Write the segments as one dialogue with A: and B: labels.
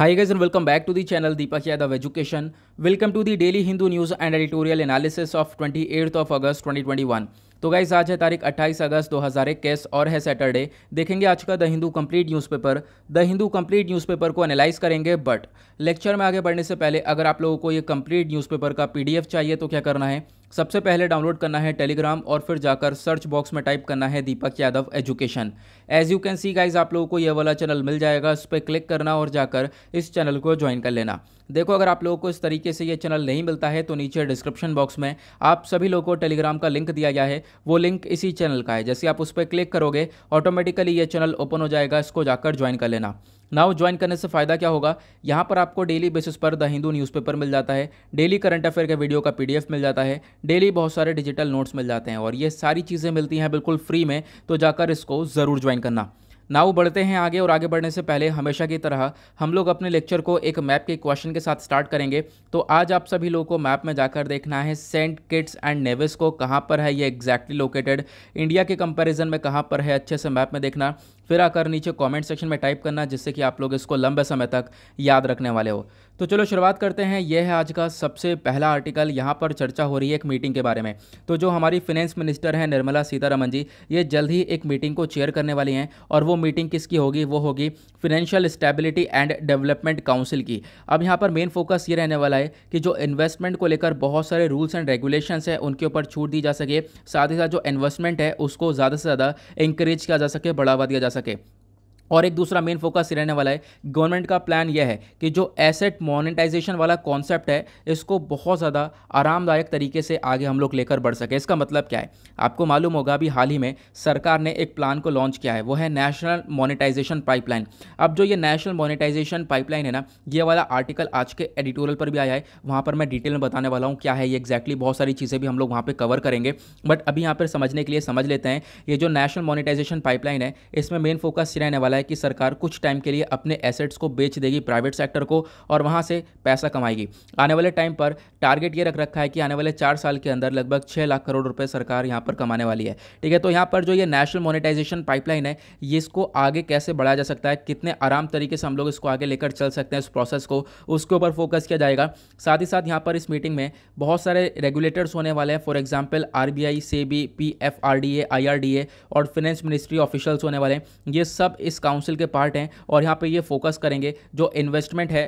A: Hi guys and welcome back to the education welcome to the daily Hindu news and editorial analysis of twenty analysis of August twenty twenty 2021. तो guys आज है तारीख 28 अगस्त 2021 और है Saturday देखेंगे आज का the Hindu complete newspaper the Hindu complete newspaper को एनालाइज करेंगे बट लेक्चर में आगे बढ़ने से पहले अगर आप लोगों को ये कंप्लीट न्यूज़पेपर का पीडीएफ चाहिए तो क्या करना है सबसे पहले डाउनलोड करना है टेलीग्राम और फिर जाकर सर्च बॉक्स में टाइप करना है Deepak Yadav education as you can see guys आप लोगों को यह वाला चैनल मिल जाएगा उस पर क्लिक करना और जाकर इस चैनल को ज्वाइन कर लेना देखो अगर आप लोगों को इस तरीके से ये चैनल नहीं मिलता है तो नीचे डिस्क्रिप्शन बॉक्स में आप सभी लोगों को टेलीग्राम का लिंक दिया गया है वो लिंक इसी चैनल का है जैसे आप उस पर क्लिक करोगे ऑटोमेटिकली ये चैनल ओपन हो जाएगा इसको जाकर ज्वाइन कर लेना नाउ ज्वाइन करने से फ़ायदा क्या होगा यहाँ पर आपको डेली बेसिस पर द हिंदू न्यूज़पेपर मिल जाता है डेली करंट अफेयर के वीडियो का पी मिल जाता है डेली बहुत सारे डिजिटल नोट्स मिल जाते हैं और ये सारी चीज़ें मिलती हैं बिल्कुल फ्री में तो जाकर इसको ज़रूर ज्वाइन करना नाउ बढ़ते हैं आगे और आगे बढ़ने से पहले हमेशा की तरह हम लोग अपने लेक्चर को एक मैप के क्वेश्चन के साथ स्टार्ट करेंगे तो आज आप सभी लोगों को मैप में जाकर देखना है सेंट किट्स एंड नेविस को कहाँ पर है ये एग्जैक्टली लोकेटेड इंडिया के कंपैरिजन में कहाँ पर है अच्छे से मैप में देखना फिर आकर नीचे कमेंट सेक्शन में टाइप करना जिससे कि आप लोग इसको लंबे समय तक याद रखने वाले हो तो चलो शुरुआत करते हैं यह है आज का सबसे पहला आर्टिकल यहाँ पर चर्चा हो रही है एक मीटिंग के बारे में तो जो हमारी फिनेंस मिनिस्टर हैं निर्मला सीतारमन जी ये जल्द ही एक मीटिंग को चेयर करने वाली हैं और वो मीटिंग किसकी होगी वो होगी financial stability and development council की अब यहाँ पर मेन फोकस ये रहने वाला है कि जो इन्वेस्टमेंट को लेकर बहुत सारे रूल्स एंड रेगुलेशन हैं उनके ऊपर छूट दी जा सके साथ ही साथ जो इन्वेस्टमेंट है उसको ज़्यादा से ज़्यादा इंकरेज किया जा सके बढ़ावा दिया जा सके और एक दूसरा मेन फोकस रहने वाला है गवर्नमेंट का प्लान यह है कि जो एसेट मोनेटाइजेशन वाला कॉन्सेप्ट है इसको बहुत ज़्यादा आरामदायक तरीके से आगे हम लोग लेकर बढ़ सके इसका मतलब क्या है आपको मालूम होगा अभी हाल ही में सरकार ने एक प्लान को लॉन्च किया है वो है नेशनल मोनिटाइजेशन पाइपलाइन अब जो ये नेशनल मोनिटाइजेशन पाइपलाइन है ना ये वाला आर्टिकल आज के एडिटोरियल पर भी आया है वहाँ पर मैं डिटेल में बताने वाला हूँ क्या है ये एक्जैक्टली बहुत सारी चीज़ें भी हम लोग वहाँ पर कवर करेंगे बट अभी यहाँ पर समझने के लिए समझ लेते हैं ये जो नेशनल मोनिटाइजेशन पाइपलाइन है इसमें मेन फोकस रहने वाला है है कि सरकार कुछ टाइम के लिए अपने एसेट्स को बेच देगी प्राइवेट सेक्टर को और वहाँ से पैसा कमाएगी आने वाले टाइम पर टारगेट ये रख रखा है कि आने वाले चार साल के अंदर लगभग छः लाख करोड़ रुपये सरकार यहाँ पर कमाने वाली है ठीक है तो यहाँ पर जो ये नेशनल मोनिटाइजेशन पाइपलाइन है ये इसको आगे कैसे बढ़ाया जा सकता है कितने आराम तरीके से हम लोग इसको आगे लेकर चल सकते हैं इस प्रोसेस को उसके ऊपर फोकस किया जाएगा साथ ही साथ यहाँ पर इस मीटिंग में बहुत सारे रेगुलेटर्स होने वाले हैं for example R B I B P F R D A I R D A और फाइनेंस मिनिस्ट्री ऑफिशल्स होने वाले हैं ये सब इस काउंसिल के पार्ट हैं और यहाँ पे ये फोकस करेंगे जो इन्वेस्टमेंट है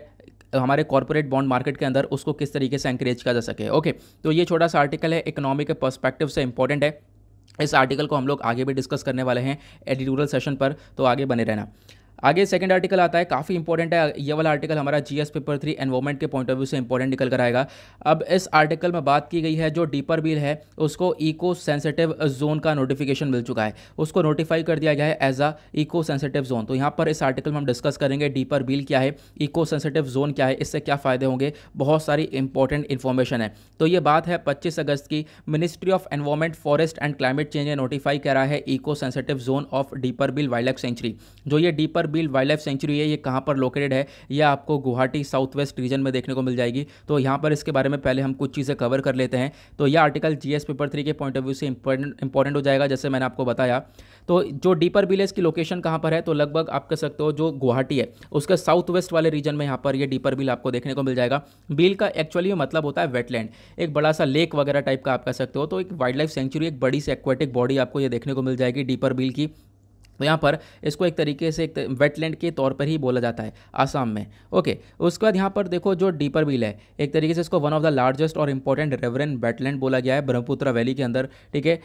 A: हमारे कॉरपोरेट बॉन्ड मार्केट के अंदर उसको किस तरीके से एंकरेज किया जा सके ओके तो ये छोटा सा आर्टिकल है इकोनॉमी के पर्सपेक्टिव से इंपॉर्टेंट है इस आर्टिकल को हम लोग आगे भी डिस्कस करने वाले हैं एडिटोरियल सेशन पर तो आगे बने रहना आगे सेकंड आर्टिकल आता है काफ़ी इंपॉर्टेंट है ये वाला आर्टिकल हमारा जीएस पेपर थ्री एनवायरमेंट के पॉइंट ऑफ व्यू से इंपॉर्टेंट निकल कर आएगा अब इस आर्टिकल में बात की गई है जो डीपर बिल है उसको इको सेंसिटिव जोन का नोटिफिकेशन मिल चुका है उसको नोटिफाई कर दिया गया है as a eco sensitive zone तो यहाँ पर इस आर्टिकल में हम डिस्कस करेंगे डीपर बिल क्या है इको सेंसिटिव जोन क्या है इससे क्या फ़ायदे होंगे बहुत सारी इंपॉर्टेंट इन्फॉर्मेशन है तो ये बात है पच्चीस अगस्त की ministry of environment forest and climate change ने नोटिफाई करा है eco sensitive zone of Deepor Beel wild life sanctuary जो ये Deepor Beel wild life sanctuary है ये कहाँ पर लोकेटेड है यह आपको गुवाहाटी साउथ वेस्ट रीजन में देखने को मिल जाएगी तो यहाँ पर इसके बारे में पहले हम कुछ चीज़ें कवर कर लेते हैं तो यह आर्टिकल जी पेपर थ्री के पॉइंट ऑफ व्यू से इंपॉर्टेंट हो जाएगा जैसे मैंने आपको बताया तो जो डीपर बील है इसकी लोकेशन कहाँ पर है तो लगभग आप कह सकते हो जो गुवाहाटी है उसके साउथ वेस्ट वाले रीजन में यहाँ पर यह डीपर बिल आपको देखने को मिल जाएगा बिल का एक्चुअली मतलब होता है वेटलैंड एक बड़ा सा लेक वगैरह टाइप का आप कह सकते हो तो एक वाइल्ड लाइफ सेंचुरी एक बड़ी सी एक्वेटिक बॉडी आपको ये देखने को मिल जाएगी डीपर बिल की तो यहाँ पर इसको एक तरीके से एक वेटलैंड के तौर पर ही बोला जाता है आसाम में ओके उसके बाद यहाँ पर देखो जो डीपर बिल है एक तरीके से इसको वन ऑफ द लार्जेस्ट और इंपॉर्टेंट रेवरन वेटलैंड बोला गया है ब्रह्मपुत्र वैली के अंदर ठीक है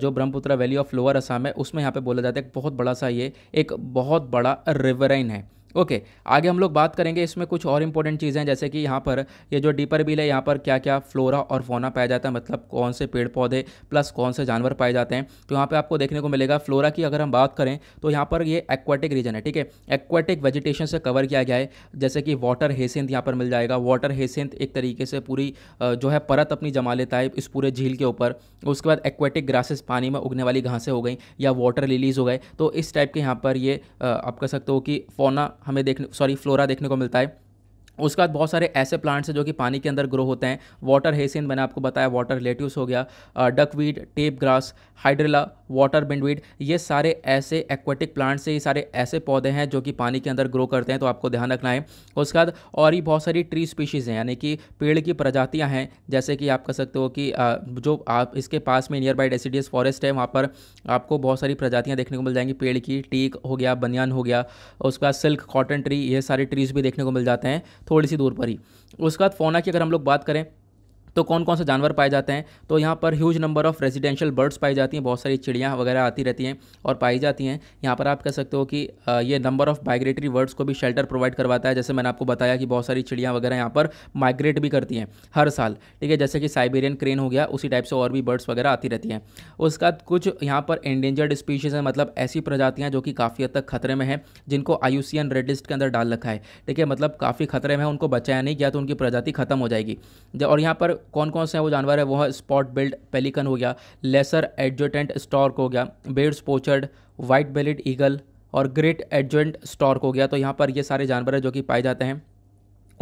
A: जो Brahmaputra valley of lower Assam है उसमें यहाँ पर बोला जाता है बहुत बड़ा सा ये एक बहुत बड़ा रिवराइन है ओके okay, आगे हम लोग बात करेंगे इसमें कुछ और इम्पोर्टेंट चीज़ें जैसे कि यहाँ पर ये जो डीपर बिल है यहाँ पर क्या क्या फ्लोरा और फोना पाया जाता है मतलब कौन से पेड़ पौधे प्लस कौन से जानवर पाए जाते हैं तो यहाँ पे आपको देखने को मिलेगा फ्लोरा की अगर हम बात करें तो यहाँ पर ये एक्वाटिक रीजन है ठीक है एक्वाटिक वेजिटेशन से कवर किया गया है जैसे कि वाटर हेसेंथ यहाँ पर मिल जाएगा वाटर हेसेंथ एक तरीके से पूरी जो है परत अपनी जमा लेता है इस पूरे झील के ऊपर उसके बाद एक्वाटिक ग्रासेस पानी में उगने वाली घासें हो गई या वाटर लिलीज हो गए तो इस टाइप के यहाँ पर ये आप कह सकते हो कि फोना हमें देखने सॉरी फ्लोरा देखने को मिलता है उसके बाद बहुत सारे ऐसे प्लांट्स हैं जो कि पानी के अंदर ग्रो होते हैं वाटर हेसिन मैंने आपको बताया वाटर लेट्यूस हो गया duckweed tape grass hydrilla water bindweed ये सारे ऐसे एक्वेटिक प्लांट्स ये सारे ऐसे पौधे हैं जो कि पानी के अंदर ग्रो करते हैं तो आपको ध्यान रखना है उसके बाद और ही बहुत सारी ट्री स्पीशीज़ हैं यानी कि पेड़ की प्रजातियाँ हैं जैसे कि आप कह सकते हो कि जो आप इसके पास में नियर बाई डेसीडियस फॉरेस्ट है वहाँ पर आपको बहुत सारी प्रजातियाँ देखने को मिल जाएंगी पेड़ की टीक हो गया बनियान हो गया उसके बाद सिल्क कॉटन ट्री ये सारे ट्रीज़ भी देखने को मिल जाते हैं थोड़ी सी दूर पर ही उसके बाद फोना की अगर हम लोग बात करें तो कौन कौन से जानवर पाए जाते हैं तो यहाँ पर huge number of residential birds पाई जाती हैं बहुत सारी चिड़ियाँ वगैरह आती रहती हैं और पाई जाती हैं यहाँ पर आप कह सकते हो कि ये नंबर ऑफ माइग्रेटरी बर्ड्स को भी शेल्टर प्रोवाइड करवाता है जैसे मैंने आपको बताया कि बहुत सारी चिड़ियाँ वगैरह यहाँ पर माइग्रेट भी करती हैं हर साल ठीक है जैसे कि साइबेरियन क्रेन हो गया उसी टाइप से और भी बर्ड्स वगैरह आती रहती हैं उसके बाद कुछ यहाँ पर एंडेंजर्ड स्पीशीज़ हैं मतलब ऐसी प्रजातियाँ जो कि काफ़ी हद तक खतरे में हैं जिनको आई रेड लिस्ट के अंदर डाल रखा है ठीक है मतलब काफ़ी खतरे में है उनको बचाया नहीं गया तो उनकी प्रजाति खत्म हो जाएगी और यहाँ पर कौन कौन से हैं वो जानवर है वो है स्पॉट बिल्ड पेलिकन हो गया लेसर एडजोटेंट स्टॉर्क हो गया Baer's pochard white bellied eagle और ग्रेट एडजेंट स्टॉर्क हो गया तो यहाँ पर ये सारे जानवर हैं जो कि पाए जाते हैं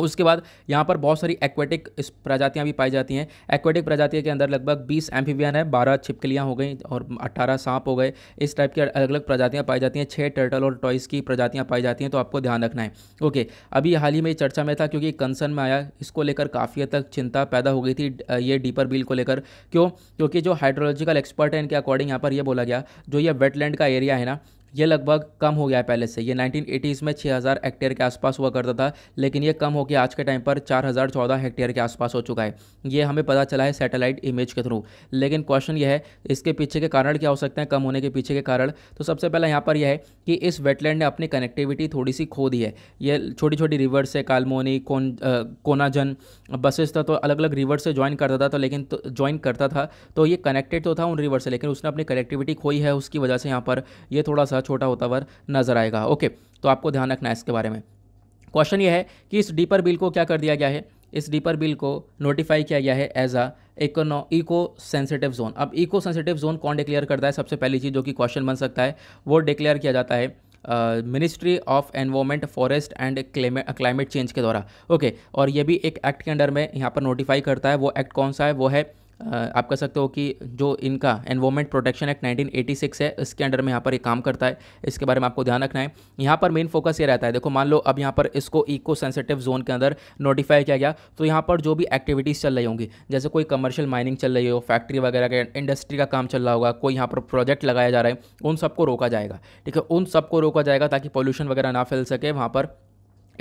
A: उसके बाद यहाँ पर बहुत सारी एक्वेटिक प्रजातियाँ भी पाई जाती हैं एक्वेटिक प्रजातियों के अंदर लगभग 20 एम्फीबियन है 12 छिपकलियाँ हो गई और 18 सांप हो गए इस टाइप की अलग अलग प्रजातियाँ पाई जाती हैं छः टर्टल और टॉयस की प्रजातियाँ पाई जाती हैं तो आपको ध्यान रखना है ओके अभी हाल ही में चर्चा में था क्योंकि कंसर्न में आया इसको लेकर काफ़ी हद तक चिंता पैदा हो गई थी ये डीपर बिल को लेकर क्यों क्योंकि जो हाइड्रोलॉजिकल एक्सपर्ट है इनके अकॉर्डिंग यहाँ पर यह बोला गया जो ये वेटलैंड का एरिया है ना ये लगभग कम हो गया है पहले से ये 1980s में 6000 हेक्टेयर के आसपास हुआ करता था लेकिन ये कम हो गया आज के टाइम पर 4014 हेक्टेयर के आसपास हो चुका है ये हमें पता चला है सैटेलाइट इमेज के थ्रू लेकिन क्वेश्चन ये है इसके पीछे के कारण क्या हो सकते हैं कम होने के पीछे के कारण तो सबसे पहला यहाँ पर यह है कि इस वेटलैंड ने अपनी कनेक्टिविटी थोड़ी सी खो दी है ये छोटी छोटी रिवर्स है कालमोनी कोन कोनाजन बसेस था तो अलग अलग रिवर्स से ज्वाइन करता था तो लेकिन तो, ज्वाइन करता था तो ये कनेक्टेड तो था उन रिवर्स से लेकिन उसने अपनी कनेक्टिविटी खोई है उसकी वजह से यहाँ पर यह थोड़ा सा सा छोटा होता हुआ नजर आएगा ओके तो आपको ध्यान रखना है इसके बारे में क्वेश्चन ये है कि इस डीपर बिल को क्या कर दिया गया है इस डीपर बिल को नोटिफाई किया गया है as a econo eco sensitive zone अब इको सेंसिटिव जोन कौन डिक्लेयर करता है सबसे पहली चीज़ जो कि क्वेश्चन बन सकता है वो डिक्लेयर किया जाता है ministry of environment forest and climate change के द्वारा ओके okay, और ये भी एक एक्ट के अंडर में यहाँ पर नोटिफाई करता है वो एक्ट कौन सा है वो है आप कह सकते हो कि जो इनका एनवायरमेंट प्रोटेक्शन एक्ट 1986 है इसके अंडर में यहाँ पर ये काम करता है इसके बारे में आपको ध्यान रखना है यहाँ पर मेन फोकस ये रहता है देखो मान लो अब यहाँ पर इसको इको सेंसिटिव जोन के अंदर नोटिफाई किया गया तो यहाँ पर जो भी एक्टिविटीज़ चल रही होंगी जैसे कोई कमर्शियल माइनिंग चल रही हो फैक्ट्री वगैरह का इंडस्ट्री का काम चल रहा होगा कोई यहाँ पर प्रोजेक्ट लगाया जा रहा है उन सबको रोका जाएगा ठीक है उन सबको रोका जाएगा ताकि पॉल्यूशन वगैरह ना फैल सके वहाँ पर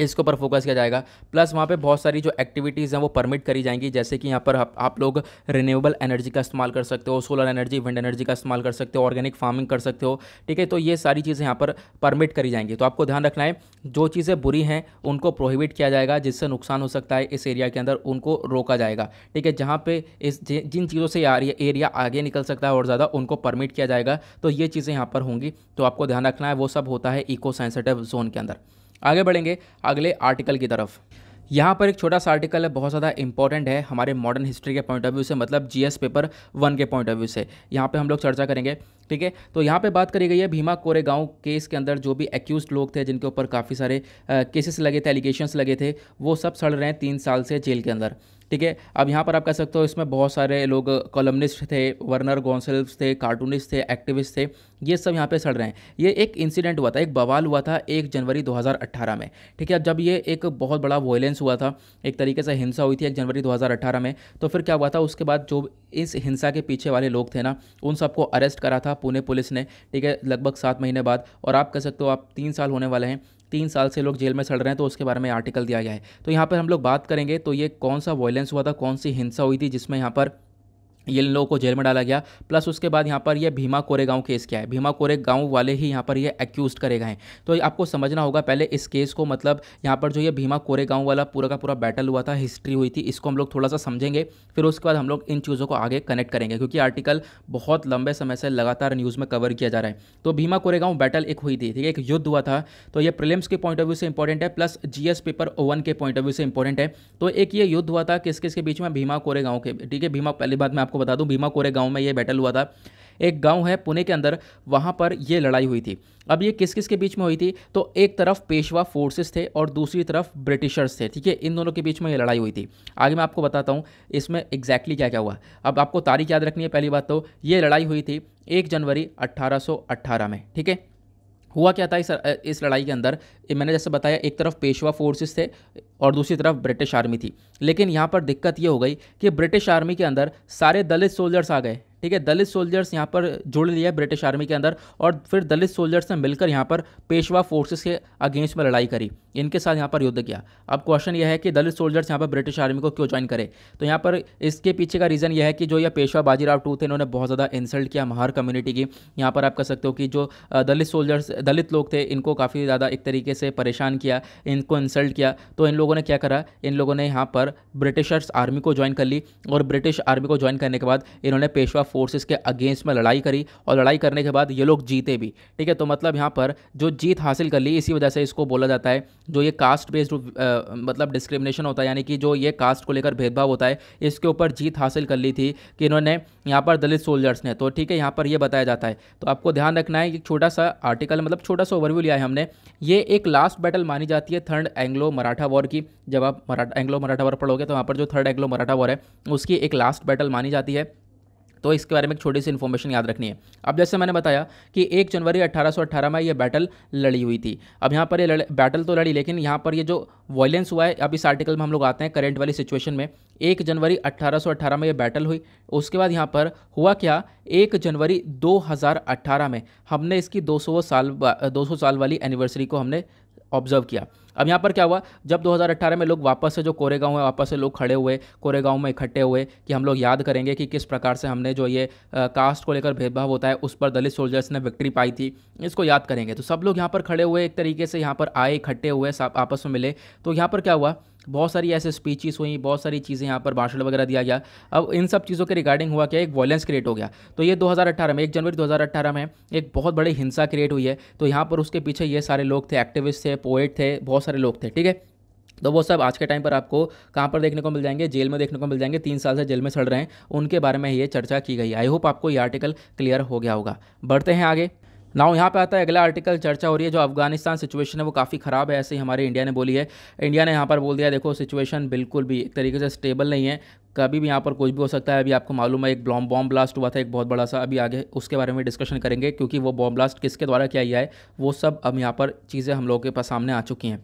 A: इसके ऊपर फोकस किया जाएगा प्लस वहाँ पे बहुत सारी जो एक्टिविटीज़ हैं वो परमिट करी जाएंगी जैसे कि यहाँ पर आप, आप लोग रिन्यूएबल एनर्जी का इस्तेमाल कर सकते हो सोलर एनर्जी विंड एनर्जी का इस्तेमाल कर सकते हो ऑर्गेनिक फार्मिंग कर सकते हो ठीक है तो ये सारी चीज़ें यहाँ पर परमिट करी जाएंगी तो आपको ध्यान रखना है जो चीज़ें बुरी हैं उनको प्रोहिबिट किया जाएगा जिससे नुकसान हो सकता है इस एरिया के अंदर उनको रोका जाएगा ठीक है जहाँ पर इस जिन चीज़ों से एरिया आगे निकल सकता है और ज़्यादा उनको परमिट किया जाएगा तो ये चीज़ें यहाँ पर होंगी तो आपको ध्यान रखना है वो सब होता है इको सेंसिटिव जोन के अंदर आगे बढ़ेंगे अगले आर्टिकल की तरफ यहाँ पर एक छोटा सा आर्टिकल है बहुत ज़्यादा इंपॉर्टेंट है हमारे मॉडर्न हिस्ट्री के पॉइंट ऑफ व्यू से मतलब जीएस पेपर वन के पॉइंट ऑफ व्यू से यहाँ पे हम लोग चर्चा करेंगे ठीक है तो यहाँ पे बात करी गई है भीमा कोरेगांव केस के अंदर जो भी एक्यूज लोग थे जिनके ऊपर काफ़ी सारे केसेस लगे थे एलिगेशन लगे थे वो सब सड़ रहे हैं तीन साल से जेल के अंदर ठीक है अब यहाँ पर आप कह सकते हो इसमें बहुत सारे लोग कॉलमनिस्ट थे वर्नर गोंसल्स थे कार्टूनिस्ट थे एक्टिविस्ट थे ये सब यहाँ पे सड़ रहे हैं ये एक इंसिडेंट हुआ था एक बवाल हुआ था एक जनवरी 2018 में ठीक है जब ये एक बहुत बड़ा वॉयलेंस हुआ था एक तरीके से हिंसा हुई थी एक जनवरी 2018 में तो फिर क्या हुआ था उसके बाद जो इस हिंसा के पीछे वाले लोग थे ना उन सबको अरेस्ट करा था पुणे पुलिस ने ठीक है लगभग सात महीने बाद और आप कह सकते हो आप तीन साल होने वाले हैं तीन साल से लोग जेल में सड़ रहे हैं तो उसके बारे में आर्टिकल दिया गया है तो यहाँ पर हम लोग बात करेंगे तो ये कौन सा वॉयलेंस हुआ था कौन सी हिंसा हुई थी जिसमें यहाँ पर ये इन लोगों को जेल में डाला गया प्लस उसके बाद यहाँ पर ये भीमा कोरे केस क्या है भीमा कोरे वाले ही यहाँ पर ये एक्यूज करे गए हैं तो आपको समझना होगा पहले इस केस को मतलब यहाँ पर जो ये भीमा कोरे वाला पूरा का पूरा बैटल हुआ था हिस्ट्री हुई थी इसको हम लोग थोड़ा सा समझेंगे फिर उसके बाद हम लोग इन चीज़ों को आगे कनेक्ट करेंगे क्योंकि आर्टिकल बहुत लंबे समय से लगातार न्यूज़ में कवर किया जा रहा है तो भीमा कोरे गांव बैटल एक हुई थी ठीक है एक युद्ध हुआ था तो ये प्रिलिम्स के पॉइंट ऑफ व्यू से इंपॉर्टेंट है प्लस जी पेपर ओवन के पॉइंट ऑफ व्यू से इंपॉर्टेंट है तो एक ये युद्ध हुआ था किस किस के बीच में भीमा कोरे के ठीक है भीमा पहली बात मैं आपको आपको बता दूं भीमा कोरे गाँव में ये बैटल हुआ था एक गांव है पुणे के अंदर वहाँ पर ये लड़ाई हुई थी अब ये किस किस के बीच में हुई थी तो एक तरफ पेशवा फोर्सेस थे और दूसरी तरफ ब्रिटिशर्स थे ठीक है इन दोनों के बीच में ये लड़ाई हुई थी आगे मैं आपको बताता हूँ इसमें एग्जैक्टली क्या क्या हुआ अब आपको तारीख याद रखनी है पहली बात तो ये लड़ाई हुई थी एक जनवरी 1818 में ठीक है हुआ क्या था इस इस लड़ाई के अंदर मैंने जैसे बताया एक तरफ पेशवा फोर्सेस थे और दूसरी तरफ ब्रिटिश आर्मी थी लेकिन यहाँ पर दिक्कत ये हो गई कि ब्रिटिश आर्मी के अंदर सारे दलित सोल्जर्स आ गए ठीक है दलित सोल्जर्स यहाँ पर जुड़ लिया ब्रिटिश आर्मी के अंदर और फिर दलित सोल्जर्स ने मिलकर यहाँ पर पेशवा फोर्सेस के अगेंस्ट में लड़ाई करी इनके साथ यहाँ पर युद्ध किया अब क्वेश्चन यह है कि दलित सोल्जर्स यहाँ पर ब्रिटिश आर्मी को क्यों ज्वाइन करें तो यहाँ पर इसके पीछे का रीज़न यह है कि जो यह पेशवा बाजीराव टू थे इन्होंने बहुत ज़्यादा इंसल्ट किया महार कम्युनिटी की यहाँ पर आप कह सकते हो कि जो दलित सोल्जर्स दलित लोग थे इनको काफ़ी ज़्यादा एक तरीके से परेशान किया इनको इंसल्ट किया तो इन लोग लोगों ने क्या करा इन लोगों ने यहाँ पर ब्रिटिशर्स आर्मी को ज्वाइन कर ली और ब्रिटिश आर्मी को ज्वाइन करने के बाद इन्होंने पेशवा फोर्सेस के अगेंस्ट में लड़ाई करी और लड़ाई करने के बाद ये लोग जीते भी ठीक है तो मतलब यहाँ पर जो जीत हासिल कर ली इसी वजह से इसको बोला जाता है जो ये कास्ट बेस्ड मतलब डिस्क्रिमिनेशन होता है यानी कि जो ये कास्ट को लेकर भेदभाव होता है इसके ऊपर जीत हासिल कर ली थी कि इन्होंने यहाँ पर दलित सोल्जर्स ने तो ठीक है यहाँ पर यह बताया जाता है तो आपको ध्यान रखना है कि छोटा सा आर्टिकल मतलब छोटा सा ओवरव्यू लिया है हमने ये एक लास्ट बैटल मानी जाती है थर्ड एंग्लो मराठा वॉर की कि जब आप मराठा एंग्लो मराठा वॉर पढ़ोगे तो वहाँ पर जो थर्ड एंग्लो मराठा वॉर है उसकी एक लास्ट बैटल मानी जाती है तो इसके बारे में एक छोटी सी इन्फॉर्मेशन याद रखनी है अब जैसे मैंने बताया कि एक जनवरी 1818 में ये बैटल लड़ी हुई थी अब यहाँ पर ये लड़, बैटल तो लड़ी लेकिन यहाँ पर ये जो वॉयलेंस हुआ है अब इस आर्टिकल में हम लोग आते हैं करेंट वाली सिचुएशन में एक जनवरी 1818 में ये बैटल हुई उसके बाद यहाँ पर हुआ क्या एक जनवरी दो में हमने इसकी दो साल दो साल वाली एनिवर्सरी को हमने ऑब्जर्व किया अब यहाँ पर क्या हुआ जब 2018 में लोग वापस से जो कोरेगांव है वापस से लोग खड़े हुए कोरेगांव में इकट्ठे हुए कि हम लोग याद करेंगे कि किस प्रकार से हमने जो ये आ, कास्ट को लेकर भेदभाव होता है उस पर दलित सोल्जर्स ने विक्ट्री पाई थी इसको याद करेंगे तो सब लोग यहाँ पर खड़े हुए एक तरीके से यहाँ पर आए इकट्ठे हुए आपस में मिले तो यहाँ पर क्या हुआ बहुत सारी ऐसे स्पीचेस हुई बहुत सारी चीज़ें यहाँ पर भाषण वगैरह दिया गया अब इन सब चीज़ों के रिगार्डिंग हुआ क्या एक वॉयलेंस क्रिएट हो गया तो ये 2018 में एक जनवरी 2018 में एक बहुत बड़ी हिंसा क्रिएट हुई है तो यहाँ पर उसके पीछे ये सारे लोग थे एक्टिविस्ट थे पोइट थे बहुत सारे लोग थे ठीक है तो वो सब आज के टाइम पर आपको कहाँ पर देखने को मिल जाएंगे जेल में देखने को मिल जाएंगे तीन साल से जेल में सड़ रहे हैं उनके बारे में ये चर्चा की गई आई होप आपको ये आर्टिकल क्लियर हो गया होगा बढ़ते हैं आगे नाउ यहाँ पे आता है अगला आर्टिकल चर्चा हो रही है जो अफगानिस्तान सिचुएशन है वो काफ़ी ख़राब है ऐसे ही हमारे इंडिया ने बोली है इंडिया ने यहाँ पर बोल दिया देखो सिचुएशन बिल्कुल भी एक तरीके से स्टेबल नहीं है कभी भी यहाँ पर कुछ भी हो सकता है अभी आपको मालूम है एक ब्लॉम बॉम्ब ब्लास्ट हुआ था एक बहुत बड़ा सा अभी आगे उसके बारे में डिस्कशन करेंगे क्योंकि वो बॉम्ब ब्लास्ट किसके द्वारा किया गया है वो सब अब यहाँ पर चीज़ें हम लोगों के पास सामने आ चुकी हैं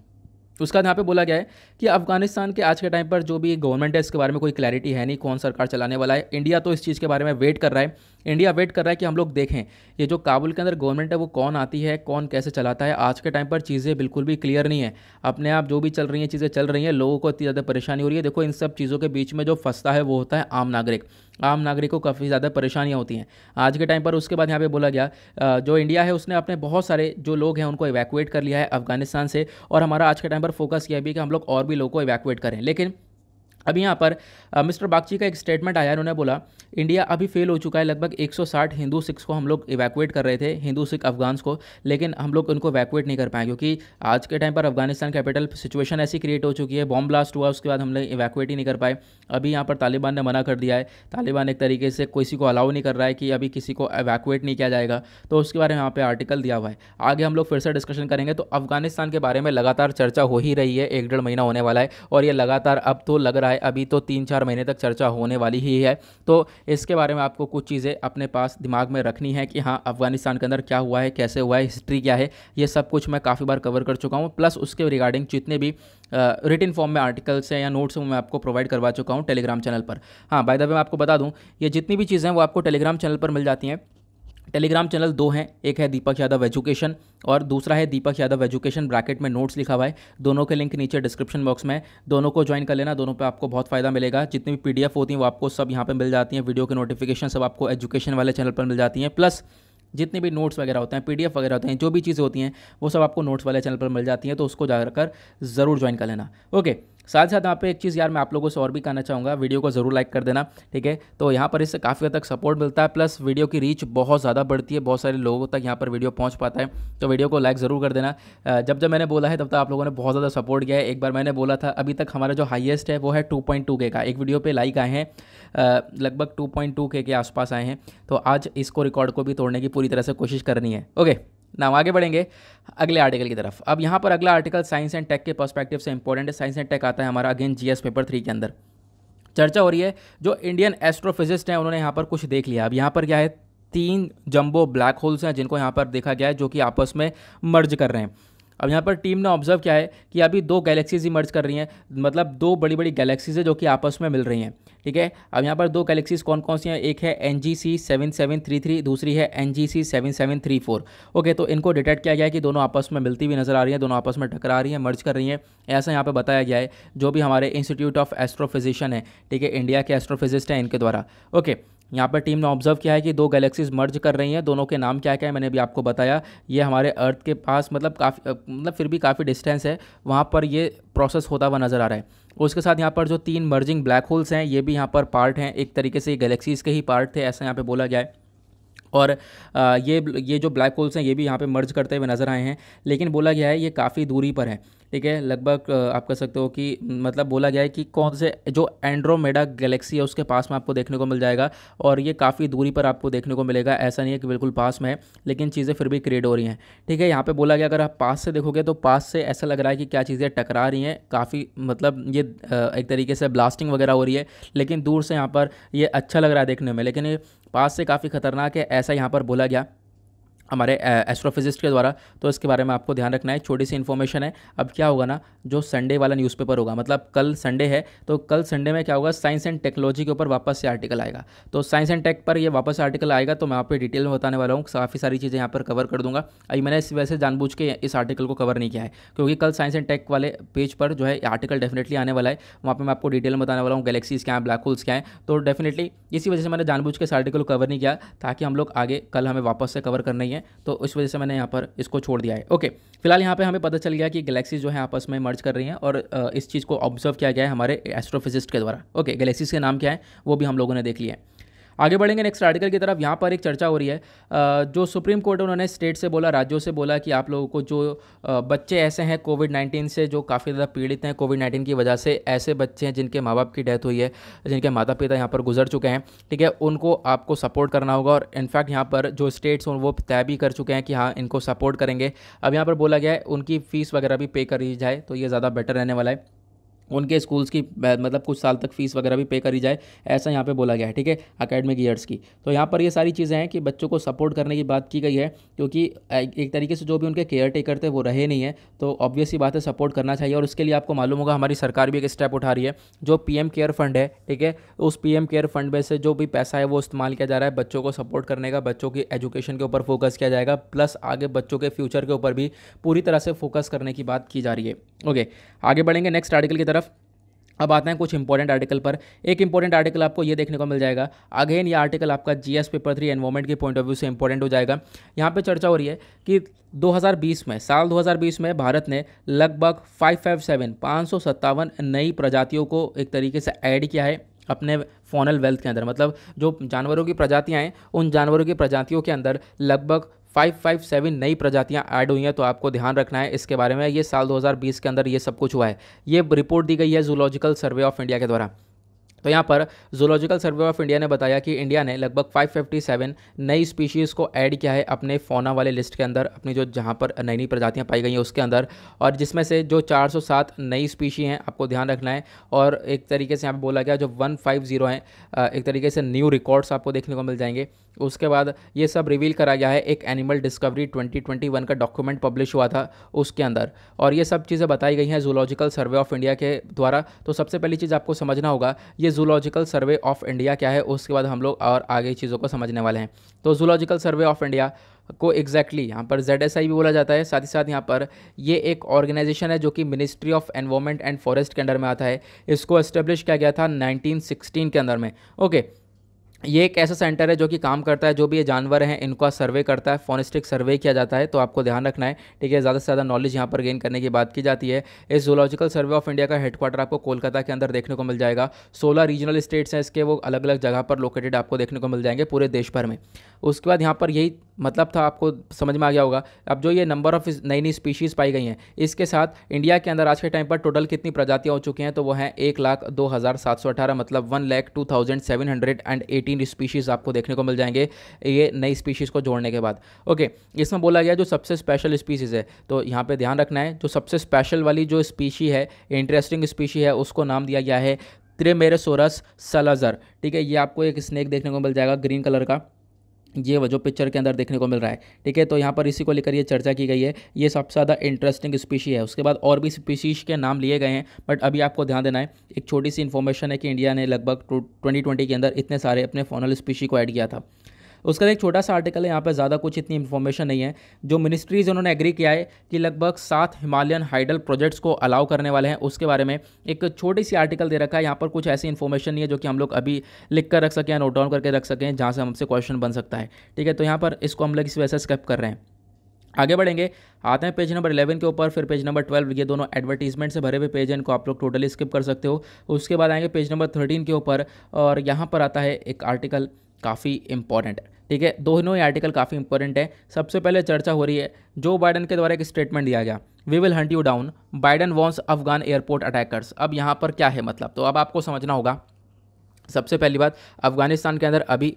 A: उसका यहाँ पे बोला गया है कि अफगानिस्तान के आज के टाइम पर जो भी गवर्नमेंट है इसके बारे में कोई क्लैरिटी है नहीं कौन सरकार चलाने वाला है इंडिया तो इस चीज़ के बारे में वेट कर रहा है इंडिया वेट कर रहा है कि हम लोग देखें ये जो काबुल के अंदर गवर्नमेंट है वो कौन आती है कौन कैसे चलाता है आज के टाइम पर चीज़ें बिल्कुल भी क्लियर नहीं है अपने आप जो भी चल रही हैं चीज़ें चल रही हैं लोगों को इतनी ज़्यादा परेशानी हो रही है देखो इन सब चीज़ों के बीच में जो फंसता है वो होता है आम नागरिक आम नागरिक को काफ़ी ज़्यादा परेशानियाँ होती हैं आज के टाइम पर उसके बाद यहाँ पर बोला गया जो इंडिया है उसने अपने बहुत सारे जो लोग हैं उनको इवैकुएट कर लिया है अफगानिस्तान से और हमारा आज के टाइम पर फोकस यह भी कि हम लोग और भी लोगों को इवैक्यूएट करें लेकिन अब यहाँ पर मिस्टर बागची का एक स्टेटमेंट आया उन्होंने बोला इंडिया अभी फेल हो चुका है लगभग 160 हिंदू सिख्स को हम लोग इवैकुएट कर रहे थे हिंदू सिख अफगान्स को लेकिन हम लोग उनको इवैकुएट नहीं कर पाए क्योंकि आज के टाइम पर अफगानिस्तान कैपिटल सिचुएशन ऐसी क्रिएट हो चुकी है बॉम्ब ब्लास्ट हुआ उसके बाद हम लोग इवैकुएट ही नहीं कर पाए अभी यहाँ पर तालिबान ने मना कर दिया है तालिबान एक तरीके से किसी को अलाउ नहीं कर रहा है कि अभी किसी को इवैकुएट नहीं किया जाएगा तो उसके बारे में यहाँ पर आर्टिकल दिया हुआ है आगे हम लोग फिर से डिस्कशन करेंगे तो अफगानिस्तान के बारे में लगातार चर्चा हो ही रही है एक डेढ़ महीना होने वाला है और ये लगातार अब तो लग रहा है है अभी तो तीन चार महीने तक चर्चा होने वाली ही है तो इसके बारे में आपको कुछ चीज़ें अपने पास दिमाग में रखनी है कि हाँ अफगानिस्तान के अंदर क्या हुआ है कैसे हुआ है हिस्ट्री क्या है ये सब कुछ मैं काफ़ी बार कवर कर चुका हूँ प्लस उसके रिगार्डिंग जितने भी रिटिन फॉर्म में आर्टिकल्स हैं या नोट्स हैं मैं आपको प्रोवाइड करवा चुका हूँ टेलीग्राम चैनल पर हाँ बाय द वे मैं आपको बता दूँ ये जितनी भी चीज़ें हैं वो आपको टेलीग्राम चैनल पर मिल जाती हैं टेलीग्राम चैनल दो हैं एक है दीपक यादव एजुकेशन और दूसरा है दीपक यादव एजुकेशन ब्रैकेट में नोट्स लिखा हुआ है दोनों के लिंक नीचे डिस्क्रिप्शन बॉक्स में दोनों को ज्वाइन कर लेना दोनों पे आपको बहुत फ़ायदा मिलेगा जितनी भी पीडीएफ होती हैं वो आपको सब यहाँ पे मिल जाती हैं वीडियो के नोटिफिकेशन सब आपको एजुकेशन वाले चैनल पर मिल जाती हैं प्लस जितने भी नोट्स वगैरह होते हैं पीडीएफ वगैरह होते हैं जो भी चीज़ें होती हैं वो सब आपको नोट्स वाले चैनल पर मिल जाती हैं तो उसको जाकर ज़रूर ज्वाइन कर लेना ओके साथ साथ यहाँ पे एक चीज़ यार मैं आप लोगों से और भी कहना चाहूँगा वीडियो को ज़रूर लाइक कर देना ठीक है तो यहाँ पर इससे काफ़ी हद तक सपोर्ट मिलता है प्लस वीडियो की रीच बहुत ज़्यादा बढ़ती है बहुत सारे लोगों तक यहाँ पर वीडियो पहुँच पाता है तो वीडियो को लाइक ज़रूर कर देना जब जब मैंने बोला है तब तक आप लोगों ने बहुत ज़्यादा सपोर्ट किया है एक बार मैंने बोला था अभी तक हमारा जो हाइएस्ट है वो है टू के का एक वीडियो पर लाइक आए हैं लगभग टू के के आसपास आए हैं तो आज इसको रिकॉर्ड को भी तोड़ने की पूरी तरह से कोशिश करनी है ओके ना आगे बढ़ेंगे अगले आर्टिकल की तरफ अब यहाँ पर अगला आर्टिकल साइंस एंड टेक के पर्सपेक्टिव से इंपॉर्टेंट है साइंस एंड टेक आता है हमारा अगेन जीएस पेपर थ्री के अंदर चर्चा हो रही है जो इंडियन एस्ट्रोफिजिस्ट हैं उन्होंने यहाँ पर कुछ देख लिया अब यहाँ पर क्या है तीन जंबो ब्लैक होल्स हैं जिनको यहाँ पर देखा गया है जो कि आपस में मर्ज कर रहे हैं अब यहाँ पर टीम ने ऑब्जर्व किया है कि अभी दो गैलेक्सीज इमर्ज कर रही हैं मतलब दो बड़ी बड़ी गैलेक्सीज है जो कि आपस में मिल रही हैं ठीक है अब यहाँ पर दो गैलेक्सीज कौन कौन सी हैं एक है N G C seven seven three three दूसरी है N G C seven seven three four okay तो इनको डिटेक्ट किया गया है कि दोनों आपस में मिलती हुई नजर आ रही हैं दोनों आपस में टकरा रही हैं मर्ज कर रही हैं ऐसा यहाँ पर बताया गया है जो भी हमारे इंस्टीट्यूट ऑफ एस्ट्रोफिजिशन है ठीक है इंडिया के एस्ट्रोफिजिस्ट हैं इनके द्वारा ओके okay, यहाँ पर टीम ने ऑब्जर्व किया है कि दो गैलेक्सीज मर्ज कर रही हैं दोनों के नाम क्या क्या है मैंने भी आपको बताया ये हमारे अर्थ के पास मतलब काफ़ी मतलब फिर भी काफ़ी डिस्टेंस है वहाँ पर ये प्रोसेस होता हुआ नज़र आ रहा है उसके साथ यहाँ पर जो तीन मर्जिंग ब्लैक होल्स हैं ये भी यहाँ पर पार्ट हैं एक तरीके से ये गैलेक्सीज़ के ही पार्ट थे ऐसा यहाँ पर बोला गया है और ये ये जो ब्लैक होल्स हैं ये भी यहाँ पे मर्ज करते हुए नज़र आए हैं लेकिन बोला गया है ये काफ़ी दूरी पर हैं ठीक है लगभग आप कह सकते हो कि मतलब बोला गया है कि कौन से जो एंड्रोमेडा गैलेक्सी है उसके पास में आपको देखने को मिल जाएगा और ये काफ़ी दूरी पर आपको देखने को मिलेगा ऐसा नहीं है कि बिल्कुल पास में है लेकिन चीज़ें फिर भी क्रिएट हो रही हैं ठीक है यहाँ पर बोला गया अगर आप पास से देखोगे तो पास से ऐसा लग रहा है कि क्या चीज़ें टकरा रही हैं काफ़ी मतलब ये एक तरीके से ब्लास्टिंग वगैरह हो रही है लेकिन दूर से यहाँ पर ये अच्छा लग रहा है देखने में लेकिन पास से काफ़ी ख़तरनाक है ऐसा यहाँ पर बोला गया हमारे एस्ट्रोफिजिस्ट के द्वारा तो इसके बारे में आपको ध्यान रखना है छोटी सी इन्फॉर्मेशन है अब क्या होगा ना जो संडे वाला न्यूज़पेपर होगा मतलब कल संडे है तो कल संडे में क्या होगा साइंस एंड टेक्नोलॉजी के ऊपर वापस से आर्टिकल आएगा तो साइंस एंड टेक पर ये वापस आर्टिकल आएगा तो मैं आप डिटेल में बताने वाला हूँ काफ़ी सारी चीज़ें यहाँ पर कवर कर दूँगा अभी मैंने इस वैसे जानबूझ के इस आर्टिकल को कवर नहीं किया है क्योंकि कल साइंस एंड टेक वाले पेज पर जो है आर्टिकल डेफिनेटली आने वाला है वहाँ पर मैं आपको डिटेल में बताने वाला हूँ गैलेक्सीज़ क्या हैं ब्लैक होल्स क्या हैं तो डेफिनेटली इसी वजह से मैंने जानबूझ के इस आर्टिकल को कवर नहीं किया ताकि हम लोग आगे कल हमें वापस से कवर करना ही है तो इस वजह से मैंने यहाँ पर इसको छोड़ दिया है ओके फिलहाल यहाँ पे हमें पता चल गया कि गैलेक्सीज जो है आपस में मर्ज कर रही हैं और इस चीज़ को ऑब्जर्व किया गया है हमारे एस्ट्रोफिजिस्ट के द्वारा ओके गैलेक्सीज के नाम क्या है वो भी हम लोगों ने देख लिया है आगे बढ़ेंगे नेक्स्ट आर्टिकल की तरफ यहाँ पर एक चर्चा हो रही है जो सुप्रीम कोर्ट उन्होंने स्टेट से बोला राज्यों से बोला कि आप लोगों को जो बच्चे ऐसे हैं कोविड नाइन्टीन से जो काफ़ी ज़्यादा पीड़ित हैं कोविड नाइन्टीन की वजह से ऐसे बच्चे हैं जिनके माँ बाप की डेथ हुई है जिनके माता पिता यहाँ पर गुजर चुके हैं ठीक है उनको आपको सपोर्ट करना होगा और इनफैक्ट यहाँ पर जो स्टेट्स हैं वो तय भी कर चुके हैं कि हाँ इनको सपोर्ट करेंगे अब यहाँ पर बोला गया है उनकी फ़ीस वगैरह भी पे करी जाए तो ये ज़्यादा बेटर रहने वाला है उनके स्कूल्स की मतलब कुछ साल तक फीस वगैरह भी पे करी जाए ऐसा यहाँ पे बोला गया है ठीक है अकेडमिक ईयर्स की तो यहाँ पर ये सारी चीज़ें हैं कि बच्चों को सपोर्ट करने की बात की गई है क्योंकि एक तरीके से जो भी उनके केयर टेकर थे वो रहे नहीं है तो ऑब्वियसली बात है सपोर्ट करना चाहिए और उसके लिए आपको मालूम होगा हमारी सरकार भी एक स्टेप उठा रही है जो पी केयर फंड है ठीक है उस पी केयर फंड में से जो भी पैसा है वो इस्तेमाल किया जा रहा है बच्चों को सपोर्ट करने का बच्चों की एजुकेशन के ऊपर फोकस किया जाएगा प्लस आगे बच्चों के फ्यूचर के ऊपर भी पूरी तरह से फोकस करने की बात की जा रही है ओके आगे बढ़ेंगे नेक्स्ट आर्टिकल की तरफ अब आते हैं कुछ इंपॉर्टेंट आर्टिकल पर एक इंपॉर्टेंट आर्टिकल आपको ये देखने को मिल जाएगा अगेन ये आर्टिकल आपका जीएस पेपर थ्री एनवायरमेंट के पॉइंट ऑफ व्यू से इंपॉर्टेंट हो जाएगा यहाँ पे चर्चा हो रही है कि 2020 में साल 2020 में भारत ने लगभग 557 557 नई प्रजातियों को एक तरीके से ऐड किया है अपने फोनल वेल्थ के अंदर मतलब जो जानवरों की प्रजातियाँ हैं उन जानवरों की प्रजातियों के अंदर लगभग फाइव फाइव सेवन नई प्रजातियां ऐड हुई हैं तो आपको ध्यान रखना है इसके बारे में ये साल 2020 के अंदर ये सब कुछ हुआ है ये रिपोर्ट दी गई है जूलॉजिकल सर्वे ऑफ इंडिया के द्वारा तो यहाँ पर जूलॉजिकल सर्वे ऑफ इंडिया ने बताया कि इंडिया ने लगभग 557 नई स्पीशीज़ को ऐड किया है अपने फोना वाले लिस्ट के अंदर अपनी जो जहाँ पर नई नई प्रजातियाँ पाई गई हैं उसके अंदर और जिसमें से जो 407 नई स्पीशी हैं आपको ध्यान रखना है और एक तरीके से यहाँ पर बोला गया जो 150 हैं एक तरीके से न्यू रिकॉर्ड्स आपको देखने को मिल जाएंगे उसके बाद ये सब रिवील करा गया है एक एनिमल डिस्कवरी 2021 का डॉक्यूमेंट पब्लिश हुआ था उसके अंदर और ये सब चीज़ें बताई गई हैं जूलॉजिकल सर्वे ऑफ इंडिया के द्वारा तो सबसे पहली चीज़ आपको समझना होगा ये जूलॉजिकल सर्वे ऑफ इंडिया क्या है उसके बाद हम लोग और आगे चीज़ों को समझने वाले हैं तो जूलॉजिकल सर्वे ऑफ इंडिया को एग्जैक्टली यहाँ पर जेड एस आई भी बोला जाता है साथ ही साथ यहाँ पर ये एक ऑर्गेनाइजेशन है जो कि ministry of environment and forest के अंडर में आता है इसको एस्टेब्लिश किया गया था 1916 के अंदर में ओके okay, ये एक ऐसा सेंटर है जो कि काम करता है जो भी ये जानवर हैं इनका सर्वे करता है फॉरेस्टिक सर्वे किया जाता है तो आपको ध्यान रखना है ठीक है ज़्यादा से ज़्यादा नॉलेज यहाँ पर गेन करने की बात की जाती है इस जोलॉजिकल सर्वे ऑफ इंडिया का हेडक्वार्टर आपको कोलकाता के अंदर देखने को मिल जाएगा सोलह रीजनल स्टेट्स हैं इसके वो अलग अलग जगह पर लोकेटेड आपको देखने को मिल जाएंगे पूरे देश भर में उसके बाद यहाँ पर यही मतलब था आपको समझ में आ गया होगा अब जो ये नंबर ऑफ नई नई स्पीशीज़ पाई गई हैं इसके साथ इंडिया के अंदर आज के टाइम पर टोटल कितनी प्रजातियाँ हो चुकी हैं तो वो हैं एक लाख दो हज़ार सात सौ अठारह मतलब one lakh two thousand seven hundred and eighteen species आपको देखने को मिल जाएंगे ये नई स्पीशीज़ को जोड़ने के बाद ओके इसमें बोला गया जो सबसे स्पेशल स्पीशीज़ है तो यहाँ पर ध्यान रखना है जो सबसे स्पेशल वाली जो स्पीशी है इंटरेस्टिंग स्पीशी है उसको नाम दिया गया है त्रिमेरेसोरस सलाजर ठीक है ये आपको एक स्नैक देखने को मिल जाएगा ग्रीन कलर का ये जो पिक्चर के अंदर देखने को मिल रहा है ठीक है तो यहाँ पर इसी को लेकर ये चर्चा की गई है ये सबसे ज़्यादा इंटरेस्टिंग स्पीशी है उसके बाद और भी स्पीशीज के नाम लिए गए हैं बट अभी आपको ध्यान देना है एक छोटी सी इन्फॉर्मेशन है कि इंडिया ने लगभग ट्वेंटी ट्वेंटी के अंदर इतने सारे अपने फोनल स्पीशी को ऐड किया था उसका एक छोटा सा आर्टिकल है यहाँ पर ज़्यादा कुछ इतनी इन्फॉर्मेशन नहीं है जो मिनिस्ट्रीज़ उन्होंने एग्री किया है कि लगभग सात हिमालयन हाइडल प्रोजेक्ट्स को अलाउ करने वाले हैं उसके बारे में एक छोटी सी आर्टिकल दे रखा है यहाँ पर कुछ ऐसी इन्फॉर्मेशन नहीं है जो कि हम लोग अभी लिख कर रख सकें नोट डाउन करके रख सकें जहाँ से हमसे क्वेश्चन बन सकता है ठीक है तो यहाँ पर इसको हम लोग इस वजह से कर रहे हैं आगे बढ़ेंगे आते हैं पेज नंबर 11 के ऊपर फिर पेज नंबर 12 ये दोनों एडवर्टीजमेंट से भरे हुए पेज हैं इनको आप लोग टोटली स्किप कर सकते हो उसके बाद आएंगे पेज नंबर 13 के ऊपर और यहाँ पर आता है एक आर्टिकल काफ़ी इंपॉर्टेंट है ठीक है दोनों ही आर्टिकल काफ़ी इंपॉर्टेंट है सबसे पहले चर्चा हो रही है जो बाइडन के द्वारा एक स्टेटमेंट दिया गया we will hunt you down Biden vows Afghan airport attackers अब यहाँ पर क्या है मतलब तो अब आपको समझना होगा सबसे पहली बात अफगानिस्तान के अंदर अभी